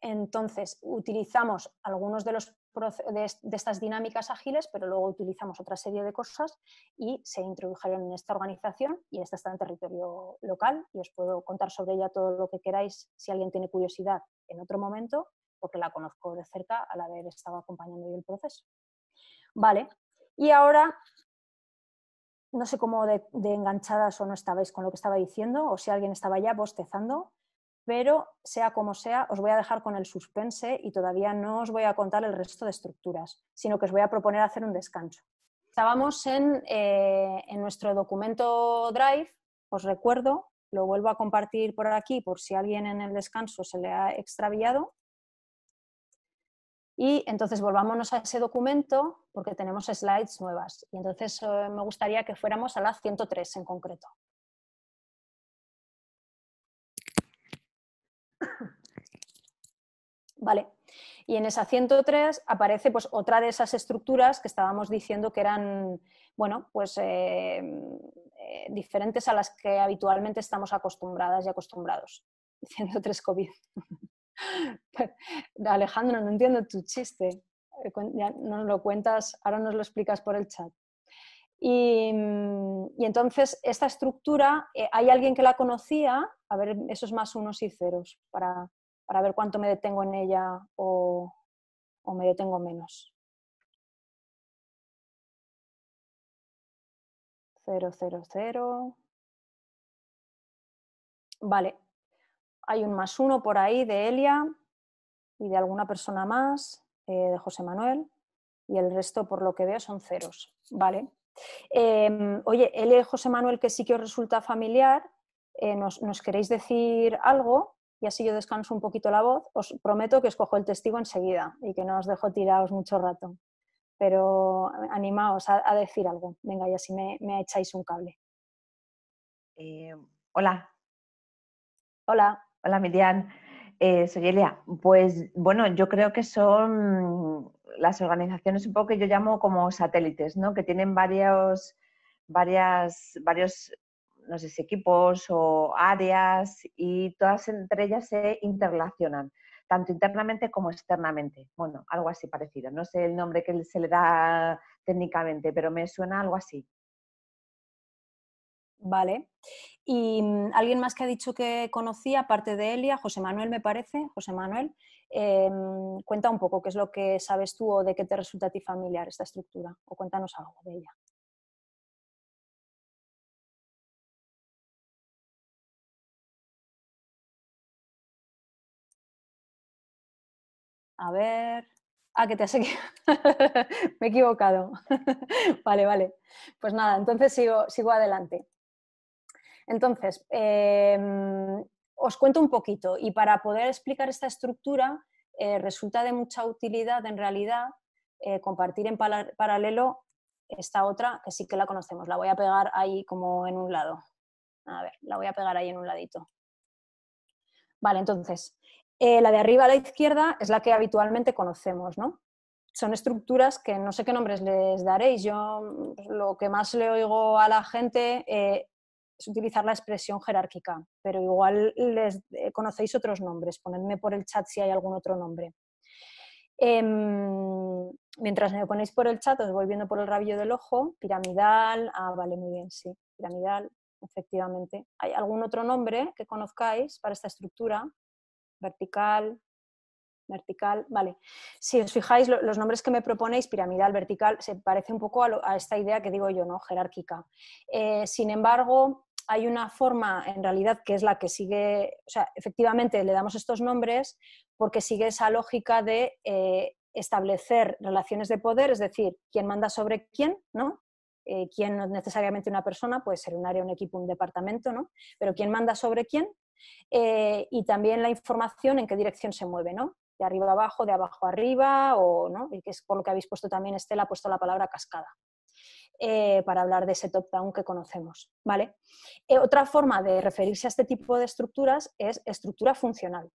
Entonces, utilizamos algunos de, los, de, de, estas dinámicas ágiles, pero luego utilizamos otra serie de cosas y se introdujeron en esta organización y esta está en territorio local y os puedo contar sobre ella todo lo que queráis si alguien tiene curiosidad en otro momento, porque la conozco de cerca al haber estado acompañando yo el proceso. Vale, y ahora no sé cómo de, enganchadas o no estabais con lo que estaba diciendo, o si alguien estaba ya bostezando, pero sea como sea, os voy a dejar con el suspense y todavía no os voy a contar el resto de estructuras, sino que os voy a proponer hacer un descanso. Estábamos en eh, nuestro documento Drive, os recuerdo, lo vuelvo a compartir por aquí por si alguien en el descanso se le ha extraviado. Y entonces volvámonos a ese documento porque tenemos slides nuevas. Y entonces eh, me gustaría que fuéramos a la 103 en concreto. Vale. Y en esa 103 aparece pues, otra de esas estructuras que estábamos diciendo que eran bueno, pues, eh, eh, diferentes a las que habitualmente estamos acostumbradas y acostumbrados. 103 COVID. Alejandro, no entiendo tu chiste. Eh, no lo cuentas, ahora nos lo explicas por el chat. Y, mm, entonces, esta estructura, eh, hay alguien que la conocía, a ver, esos más unos y ceros, para, para ver cuánto me detengo en ella o, o me detengo menos. Cero, cero, cero. Vale, hay un más uno por ahí de Elia y de alguna persona más, eh, de José Manuel, y el resto, por lo que veo, son ceros. Vale. Em, oye, Elia y José Manuel, que sí que os resulta familiar, eh, nos, queréis decir algo? Y así yo descanso un poquito la voz. Os prometo que os cojo el testigo enseguida y que no os dejo tirados mucho rato. Pero animaos a, decir algo. Venga, y así me echáis un cable. Eh, hola. Hola. Hola, Miriam. Eh, soy Elia. Pues bueno, yo creo que son las organizaciones un poco que yo llamo como satélites, ¿no? Que tienen varios, varias, varios, equipos o áreas y todas entre ellas se interrelacionan, tanto internamente como externamente. Bueno, algo así parecido. No sé el nombre que se le da técnicamente, pero me suena algo así. Vale. Y mm, alguien más que ha dicho que conocía, aparte de Elia, José Manuel me parece, José Manuel, em, cuenta un poco qué es lo que sabes tú o de qué te resulta a ti familiar esta estructura, o cuéntanos algo de ella. A ver. Ah, que te has Me he equivocado. vale, vale. Pues nada, entonces sigo adelante. Entonces, em, os cuento un poquito y para poder explicar esta estructura eh, resulta de mucha utilidad en realidad eh, compartir en paralelo esta otra que sí que la conocemos. La voy a pegar ahí como en un lado. A ver, la voy a pegar ahí en un ladito. Vale, entonces, eh, la de arriba a la izquierda es la que habitualmente conocemos, ¿no? Son estructuras que no sé qué nombres les daréis. Yo pues, lo que más le oigo a la gente es utilizar la expresión jerárquica, pero igual les eh, conocéis otros nombres. Ponedme por el chat si hay algún otro nombre. Em, mientras me ponéis por el chat, os voy viendo por el rabillo del ojo. Piramidal, ah, vale, muy bien, sí, piramidal, efectivamente. ¿Hay algún otro nombre que conozcáis para esta estructura? Vertical, vertical, vale. Si os fijáis, los nombres que me proponéis, piramidal, vertical, se parece un poco a, esta idea que digo yo, ¿no? Jerárquica. Eh, sin embargo, hay una forma, en realidad, que es la que sigue, o sea, efectivamente le damos estos nombres porque sigue esa lógica de eh, establecer relaciones de poder, es decir, quién manda sobre quién, ¿no? Eh, quién no es necesariamente una persona, puede ser un área, un equipo, un departamento, ¿no? Pero quién manda sobre quién eh, y también la información en qué dirección se mueve, ¿no? De arriba a abajo, de abajo a arriba, o, ¿no? Y que es por lo que habéis puesto también, Estela, ha puesto la palabra cascada, eh, para hablar de ese top-down que conocemos. ¿vale? Eh, otra forma de referirse a este tipo de estructuras es estructura funcional.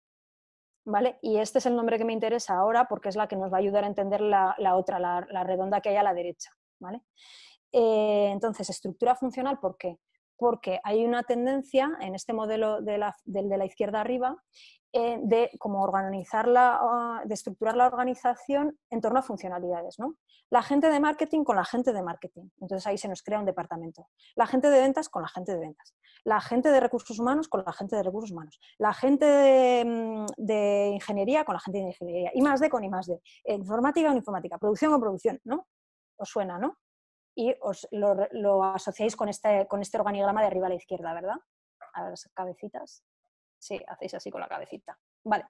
¿Vale? Y este es el nombre que me interesa ahora porque es la que nos va a ayudar a entender la, otra, la, redonda que hay a la derecha. ¿vale? Eh, entonces, estructura funcional, ¿por qué? porque hay una tendencia en este modelo de la, izquierda arriba eh, de como organizar la, ah, de estructurar la organización en torno a funcionalidades, ¿no? La gente de marketing con la gente de marketing. Entonces ahí se nos crea un departamento. La gente de ventas con la gente de ventas. La gente de recursos humanos con la gente de recursos humanos. La gente de, mm, ingeniería con la gente de ingeniería. Y más de con I más D. Informática con informática. Producción con producción, ¿no? Os suena, ¿no? y os lo, asociáis este, con este, organigrama de arriba a la izquierda, ¿verdad? A las cabecitas. Sí, hacéis así con la cabecita. Vale.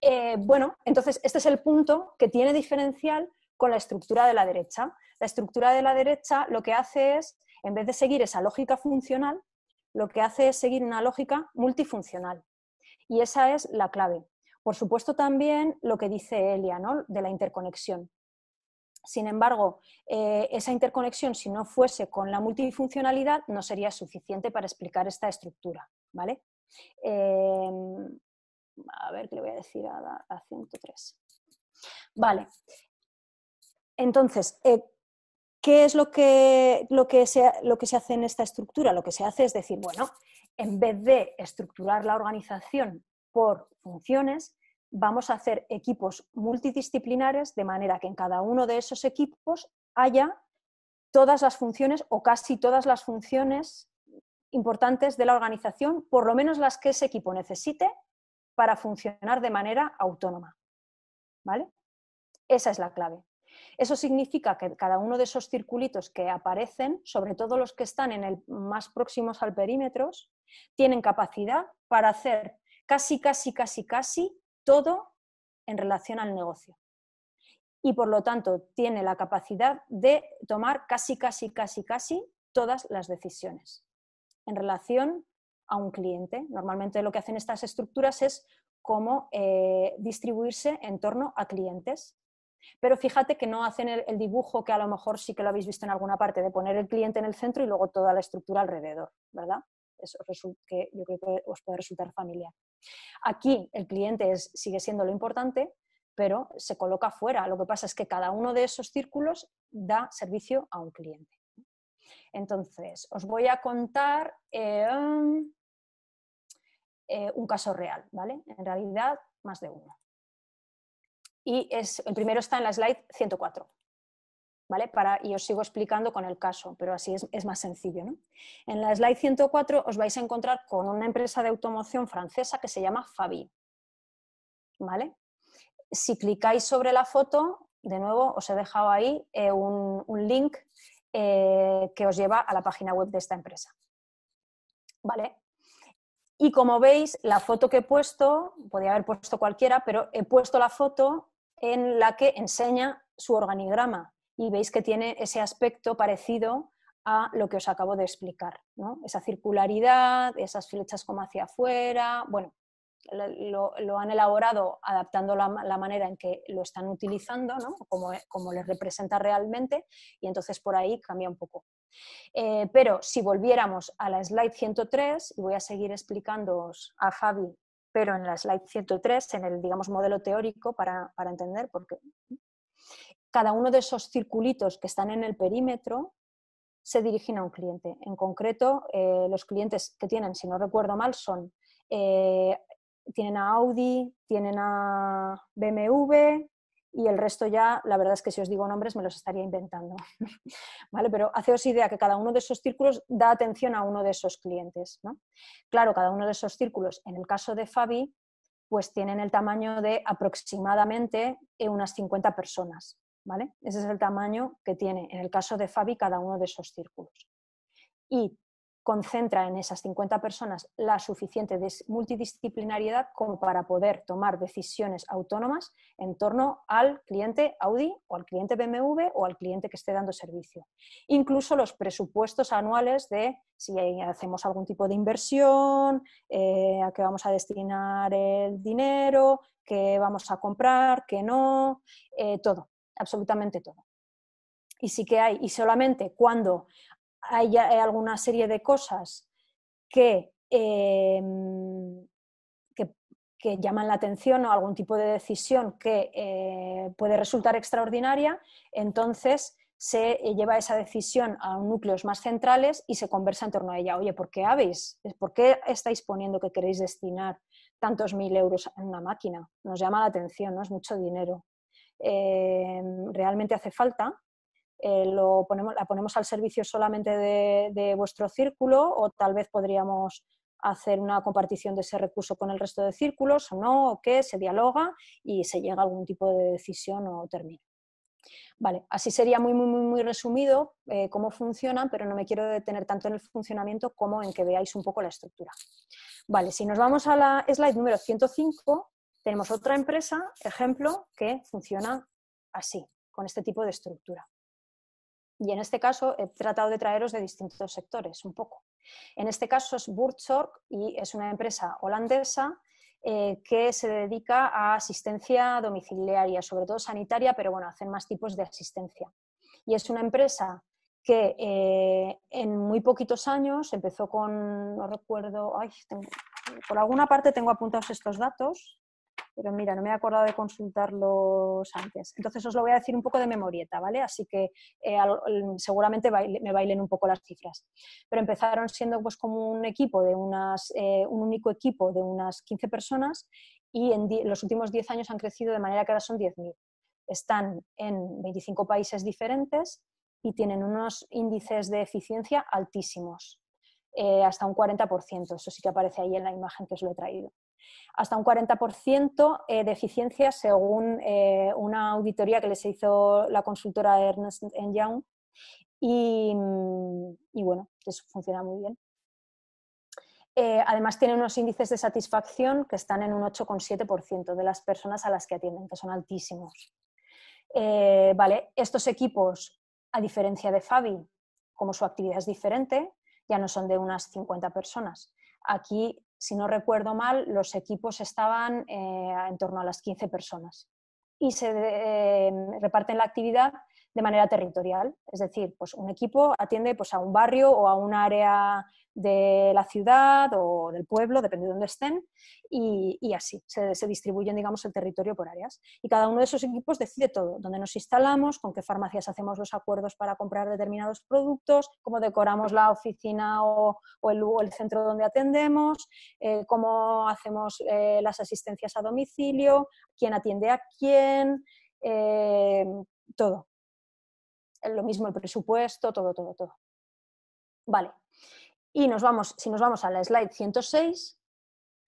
Eh, bueno, entonces este es el punto que tiene diferencial con la estructura de la derecha. La estructura de la derecha lo que hace es, en vez de seguir esa lógica funcional, lo que hace es seguir una lógica multifuncional. Y esa es la clave. Por supuesto, también lo que dice Elia, ¿no? De la interconexión. Sin embargo, eh, esa interconexión, si no fuese con la multifuncionalidad, no sería suficiente para explicar esta estructura. ¿vale? Em, a ver qué le voy a decir a, 103. Vale. Entonces, eh, ¿qué es lo que, se, lo que se hace en esta estructura? Lo que se hace es decir, bueno, en vez de estructurar la organización por funciones, vamos a hacer equipos multidisciplinares de manera que en cada uno de esos equipos haya todas las funciones o casi todas las funciones importantes de la organización, por lo menos las que ese equipo necesite para funcionar de manera autónoma. ¿Vale? Esa es la clave. Eso significa que cada uno de esos circulitos que aparecen, sobre todo los que están en el, más próximos al perímetro, tienen capacidad para hacer casi, casi, casi, casi todo en relación al negocio. Y por lo tanto, tiene la capacidad de tomar casi, casi, casi, casi todas las decisiones en relación a un cliente. Normalmente lo que hacen estas estructuras es cómo eh, distribuirse en torno a clientes. Pero fíjate que no hacen el, el, dibujo que a lo mejor sí que lo habéis visto en alguna parte, de poner el cliente en el centro y luego toda la estructura alrededor, ¿verdad? que yo creo que os puede resultar familiar. Aquí el cliente sigue siendo lo importante, pero se coloca fuera. Lo que pasa es que cada uno de esos círculos da servicio a un cliente. Entonces, os voy a contar eh, eh, un caso real, ¿vale? En realidad, más de uno. Y es, el primero está en la slide 104. ¿vale? Para, y os sigo explicando con el caso, pero así es, más sencillo. En la slide 104 os vais a encontrar con una empresa de automoción francesa que se llama Fabi. ¿vale? Si clicáis sobre la foto, de nuevo os he dejado ahí eh, un, link eh, que os lleva a la página web de esta empresa. ¿Vale? Y como veis, la foto que he puesto, podría haber puesto cualquiera, pero he puesto la foto en la que enseña su organigrama, y veis que tiene ese aspecto parecido a lo que os acabo de explicar, Esa circularidad, esas flechas como hacia afuera, bueno, lo, han elaborado adaptando la, manera en que lo están utilizando, ¿no? Como, les representa realmente, y entonces por ahí cambia un poco. Eh, pero si volviéramos a la slide 103, y voy a seguir explicándoos a Fabi, pero en la slide 103, en el, digamos, modelo teórico para, entender por qué cada uno de esos circulitos que están en el perímetro se dirigen a un cliente. En concreto, eh, los clientes que tienen, si no recuerdo mal, son, eh, tienen a Audi, tienen a BMW y el resto ya, la verdad es que si os digo nombres me los estaría inventando. ¿Vale? Pero haceos idea que cada uno de esos círculos da atención a uno de esos clientes. Claro, cada uno de esos círculos, en el caso de Fabi, pues tienen el tamaño de aproximadamente eh, unas 50 personas. Ese es el tamaño que tiene, en el caso de Fabi, cada uno de esos círculos. Y concentra en esas 50 personas la suficiente multidisciplinariedad como para poder tomar decisiones autónomas en torno al cliente Audi o al cliente BMW o al cliente que esté dando servicio. Incluso los presupuestos anuales de si hacemos algún tipo de inversión, eh, a qué vamos a destinar el dinero, qué vamos a comprar, qué no, eh, todo absolutamente todo. Y sí que hay, y solamente cuando hay eh, alguna serie de cosas em, que, que, llaman la atención o algún tipo de decisión que eh, puede resultar extraordinaria, entonces se eh, lleva esa decisión a núcleos más centrales y se conversa en torno a ella. Oye, ¿por qué habéis? ¿Por qué estáis poniendo que queréis destinar tantos mil euros a una máquina? Nos llama la atención, ¿no? Es mucho dinero. Eh, realmente hace falta. Eh, lo ponemos, la ponemos al servicio solamente de, vuestro círculo o tal vez podríamos hacer una compartición de ese recurso con el resto de círculos o no, o qué, se dialoga y se llega a algún tipo de decisión o término. Vale, así sería muy, muy, muy resumido eh, cómo funciona, pero no me quiero detener tanto en el funcionamiento como en que veáis un poco la estructura. Vale, si nos vamos a la slide número 105, tenemos otra empresa, ejemplo, que funciona así, con este tipo de estructura. Y en este caso he tratado de traeros de distintos sectores, un poco. En este caso es Burtzorg y es una empresa holandesa eh, que se dedica a asistencia domiciliaria, sobre todo sanitaria, pero bueno, hacen más tipos de asistencia. Y es una empresa que eh, en muy poquitos años empezó con, no recuerdo, por alguna parte tengo apuntados estos datos, pero mira, no me he acordado de consultarlos antes. Entonces os lo voy a decir un poco de memorieta, ¿vale? Así que eh, seguramente me bailen un poco las cifras. Pero empezaron siendo pues como un equipo de unas, eh, un único equipo de unas 15 personas y en los últimos 10 años han crecido de manera que ahora son 10.000. Están en 25 países diferentes y tienen unos índices de eficiencia altísimos, eh, hasta un 40%. Eso sí que aparece ahí en la imagen que os lo he traído hasta un 40% eh, de eficiencia según eh, una auditoría que les hizo la consultora Ernest Young. Mm, y, bueno, eso funciona muy bien. Eh, además, tienen unos índices de satisfacción que están en un 8,7% de las personas a las que atienden, que son altísimos. vale, estos equipos, a diferencia de Fabi, como su actividad es diferente, ya no son de unas 50 personas. Aquí si no recuerdo mal, los equipos estaban eh, en torno a las 15 personas. Y se eh, reparten la actividad de manera territorial. Es decir, pues un equipo atiende pues, a un barrio o a un área de la ciudad o del pueblo, depende de dónde estén, y, así se, distribuyen, digamos, el territorio por áreas. Y cada uno de esos equipos decide todo, dónde nos instalamos, con qué farmacias hacemos los acuerdos para comprar determinados productos, cómo decoramos la oficina o, el, centro donde atendemos, eh, cómo hacemos eh, las asistencias a domicilio, quién atiende a quién, eh, todo. Eh, lo mismo el presupuesto, todo, todo, todo. Vale. Y nos vamos, si nos vamos a la slide 106,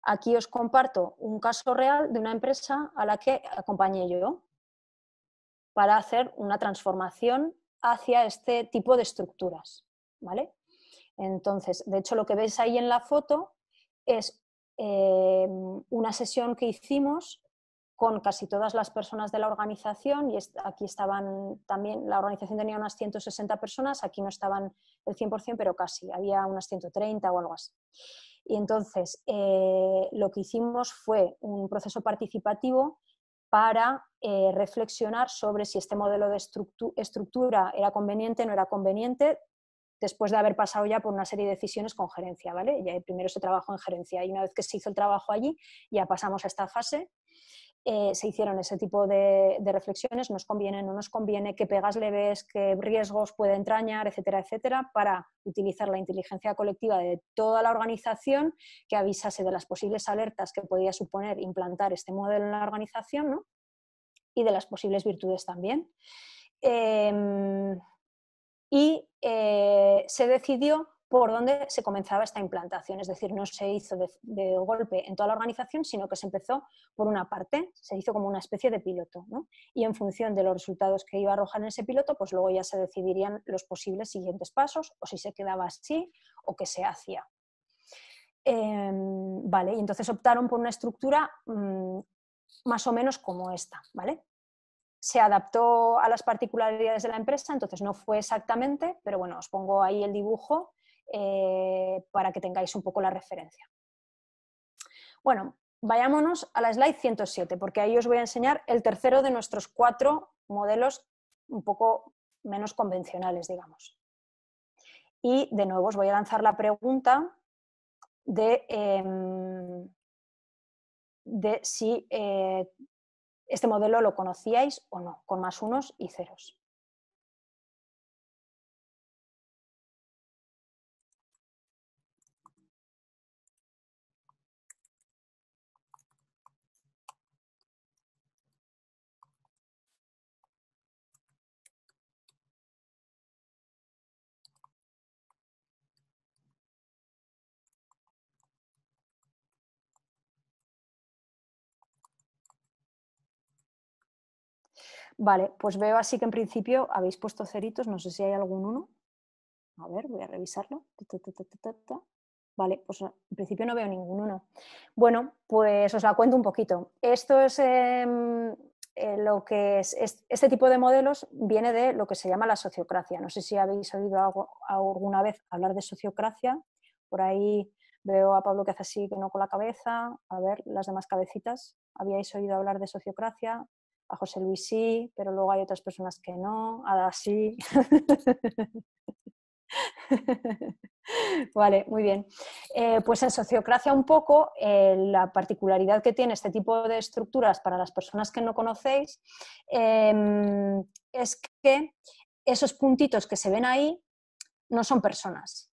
aquí os comparto un caso real de una empresa a la que acompañé yo para hacer una transformación hacia este tipo de estructuras, ¿vale? Entonces, de hecho, lo que veis ahí en la foto es eh, una sesión que hicimos con casi todas las personas de la organización y aquí estaban también, la organización tenía unas 160 personas, aquí no estaban el 100%, pero casi, había unas 130 o algo así. Y entonces eh, lo que hicimos fue un proceso participativo para eh, reflexionar sobre si este modelo de estructura era conveniente, no era conveniente, después de haber pasado ya por una serie de decisiones con gerencia, ¿vale? Ya primero se trabajó en gerencia y una vez que se hizo el trabajo allí, ya pasamos a esta fase eh, se hicieron ese tipo de, reflexiones, nos conviene, no nos conviene, qué pegas leves ves, qué riesgos puede entrañar, etcétera, etcétera, para utilizar la inteligencia colectiva de toda la organización que avisase de las posibles alertas que podía suponer implantar este modelo en la organización y de las posibles virtudes también. Em, y eh, se decidió por donde se comenzaba esta implantación. Es decir, no se hizo de, golpe en toda la organización, sino que se empezó por una parte, se hizo como una especie de piloto. Y en función de los resultados que iba a arrojar en ese piloto, pues luego ya se decidirían los posibles siguientes pasos, o si se quedaba así, o qué se hacía. Em, vale, y entonces optaron por una estructura mm, más o menos como esta, ¿vale? se adaptó a las particularidades de la empresa, entonces no fue exactamente, pero bueno, os pongo ahí el dibujo eh, para que tengáis un poco la referencia. Bueno, vayámonos a la slide 107, porque ahí os voy a enseñar el tercero de nuestros cuatro modelos un poco menos convencionales, digamos. Y de nuevo os voy a lanzar la pregunta de, em, de si eh, este modelo lo conocíais o no, con más unos y ceros. Vale, pues veo así que en principio habéis puesto ceritos, no sé si hay algún uno. A ver, voy a revisarlo. Vale, pues en principio no veo ningún uno. Bueno, pues os la cuento un poquito. Esto es em, eh, lo que es, este tipo de modelos viene de lo que se llama la sociocracia. No sé si habéis oído alguna vez hablar de sociocracia. Por ahí veo a Pablo que hace así, que no con la cabeza. A ver, las demás cabecitas. ¿Habíais oído hablar de sociocracia? a José Luis sí, pero luego hay otras personas que no, a sí. vale, muy bien. Eh, pues en sociocracia un poco eh, la particularidad que tiene este tipo de estructuras para las personas que no conocéis em, es que esos puntitos que se ven ahí no son personas,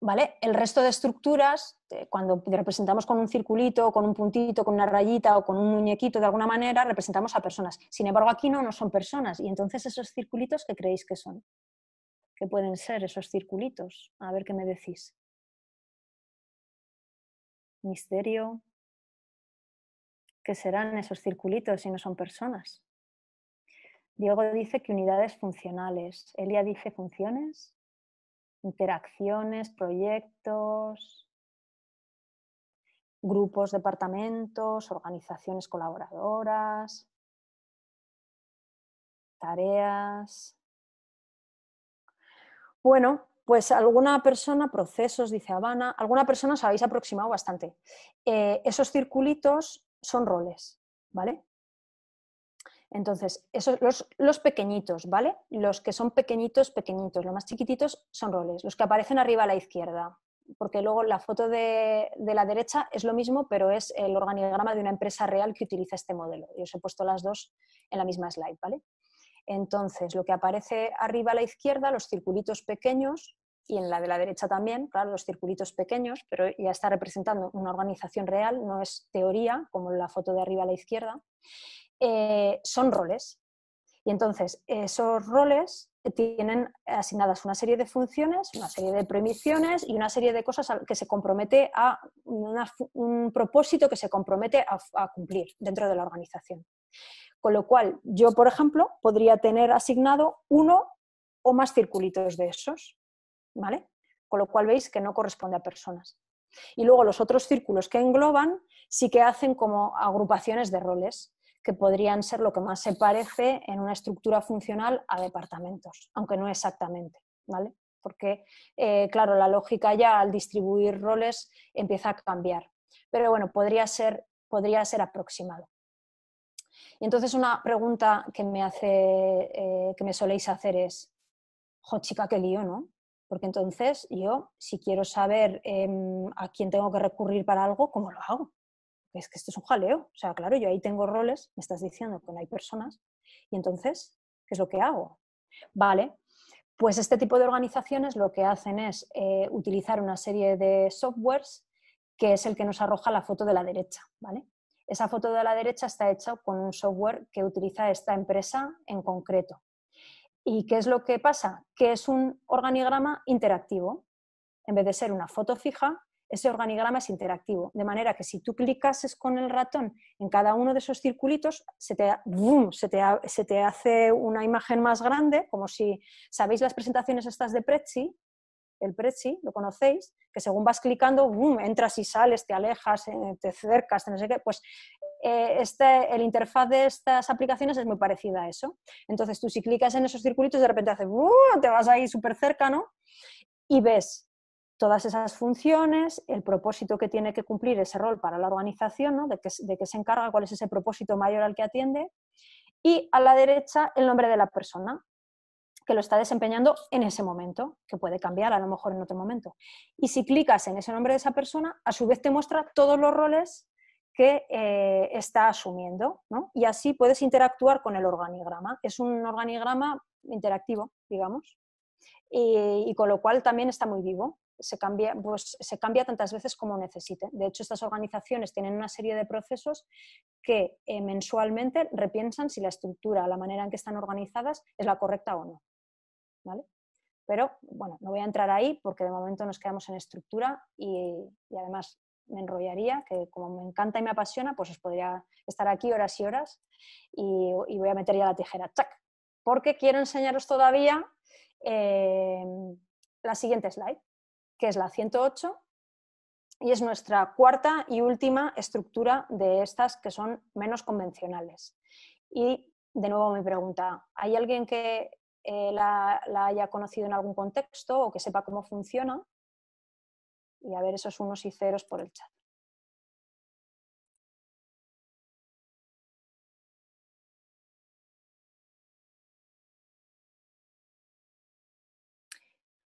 ¿vale? El resto de estructuras, eh, cuando representamos con un circulito, con un puntito, con una rayita o con un muñequito de alguna manera, representamos a personas. Sin embargo, aquí no, no son personas. Y entonces esos circulitos, ¿qué creéis que son? ¿Qué pueden ser esos circulitos? A ver qué me decís. Misterio. ¿Qué serán esos circulitos si no son personas? Diego dice que unidades funcionales. Elia dice funciones interacciones, proyectos, grupos, departamentos, organizaciones colaboradoras, tareas. Bueno, pues alguna persona, procesos, dice Habana, alguna persona os habéis aproximado bastante. Eh, esos circulitos son roles, ¿vale? Entonces, esos, los, pequeñitos, ¿vale? Los que son pequeñitos, pequeñitos, los más chiquititos son roles, los que aparecen arriba a la izquierda, porque luego la foto de, de la derecha es lo mismo, pero es el organigrama de una empresa real que utiliza este modelo. Yo os he puesto las dos en la misma slide, ¿vale? Entonces, lo que aparece arriba a la izquierda, los circulitos pequeños, y en la de la derecha también, claro, los circulitos pequeños, pero ya está representando una organización real, no es teoría, como la foto de arriba a la izquierda. Eh, son roles. Y entonces esos roles tienen asignadas una serie de funciones, una serie de premisiones y una serie de cosas que se compromete a un propósito que se compromete a, a cumplir dentro de la organización. Con lo cual, yo, por ejemplo, podría tener asignado uno o más circulitos de esos, ¿vale? Con lo cual veis que no corresponde a personas. Y luego los otros círculos que engloban sí que hacen como agrupaciones de roles podrían ser lo que más se parece en una estructura funcional a departamentos, aunque no exactamente, ¿vale? Porque, eh, claro, la lógica ya al distribuir roles empieza a cambiar. Pero bueno, podría ser, podría ser aproximado. Y entonces una pregunta que me, hace, eh, que me soléis hacer es, jo chica, qué lío, ¿no? Porque entonces yo, si quiero saber em, a quién tengo que recurrir para algo, ¿cómo lo hago? es que esto es un jaleo. O sea, claro, yo ahí tengo roles, me estás diciendo que no hay personas, y entonces, ¿qué es lo que hago? Vale, pues este tipo de organizaciones lo que hacen es eh, utilizar una serie de softwares que es el que nos arroja la foto de la derecha, ¿vale? Esa foto de la derecha está hecha con un software que utiliza esta empresa en concreto. ¿Y qué es lo que pasa? Que es un organigrama interactivo. En vez de ser una foto fija, ese organigrama es interactivo, de manera que si tú clicases con el ratón en cada uno de esos circulitos, se te, se te, hace una imagen más grande, como si, ¿sabéis las presentaciones estas de Prezi? El Prezi, lo conocéis, que según vas clicando, entras y sales, te alejas, eh, te cercas, no sé qué, pues eh, este, el interfaz de estas aplicaciones es muy parecida a eso. Entonces tú si clicas en esos circulitos, de repente hace, te vas ahí súper cerca, ¿no? Y ves todas esas funciones, el propósito que tiene que cumplir ese rol para la organización, de, qué, se encarga, cuál es ese propósito mayor al que atiende, y a la derecha el nombre de la persona que lo está desempeñando en ese momento, que puede cambiar a lo mejor en otro momento. Y si clicas en ese nombre de esa persona, a su vez te muestra todos los roles que eh, está asumiendo, Y así puedes interactuar con el organigrama. Es un organigrama interactivo, digamos, y con lo cual también está muy vivo se cambia, pues, se cambia tantas veces como necesite. De hecho, estas organizaciones tienen una serie de procesos que eh, mensualmente repiensan si la estructura, la manera en que están organizadas, es la correcta o no. Pero bueno, no voy a entrar ahí porque de momento nos quedamos en estructura y, además me enrollaría, que como me encanta y me apasiona, pues os podría estar aquí horas y horas y, voy a meter ya la tijera, ¡chac! Porque quiero enseñaros todavía eh, la siguiente slide, que es la 108, y es nuestra cuarta y última estructura de estas que son menos convencionales. Y de nuevo mi pregunta, ¿hay alguien que eh, la, haya conocido en algún contexto o que sepa cómo funciona? Y a ver esos unos y ceros por el chat.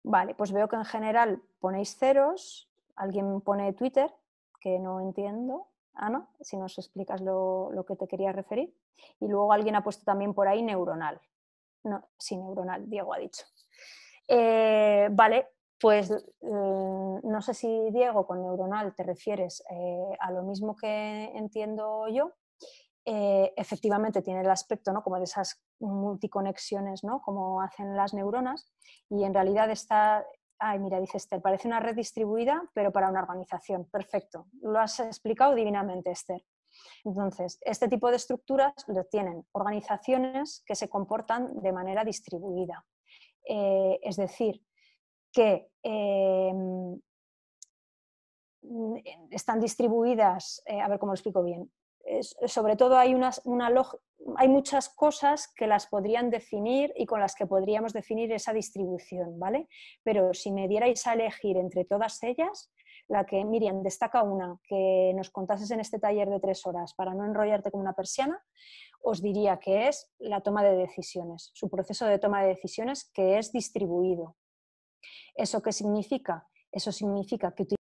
Vale, pues veo que en general ponéis ceros, alguien pone Twitter, que no entiendo. Ana, si nos explicas lo, que te quería referir. Y luego alguien ha puesto también por ahí neuronal. No, sí, neuronal, Diego ha dicho. Eh, vale, pues mm, no sé si Diego con neuronal te refieres eh, a lo mismo que entiendo yo, eh, efectivamente tiene el aspecto ¿no? como de esas multiconexiones, ¿no? como hacen las neuronas, y en realidad está, ay, mira, dice Esther, parece una red distribuida, pero para una organización. Perfecto, lo has explicado divinamente, Esther. Entonces, este tipo de estructuras lo tienen organizaciones que se comportan de manera distribuida. Eh, es decir, que eh, están distribuidas, a ver cómo lo explico bien, sobre todo hay, una hay muchas cosas que las podrían definir y con las que podríamos definir esa distribución, ¿vale? Pero si me dierais a elegir entre todas ellas, la que, Miriam, destaca una que nos contases en este taller de tres horas para no enrollarte como una persiana, os diría que es la toma de decisiones, su proceso de toma de decisiones que es distribuido. ¿Eso qué significa? Eso significa que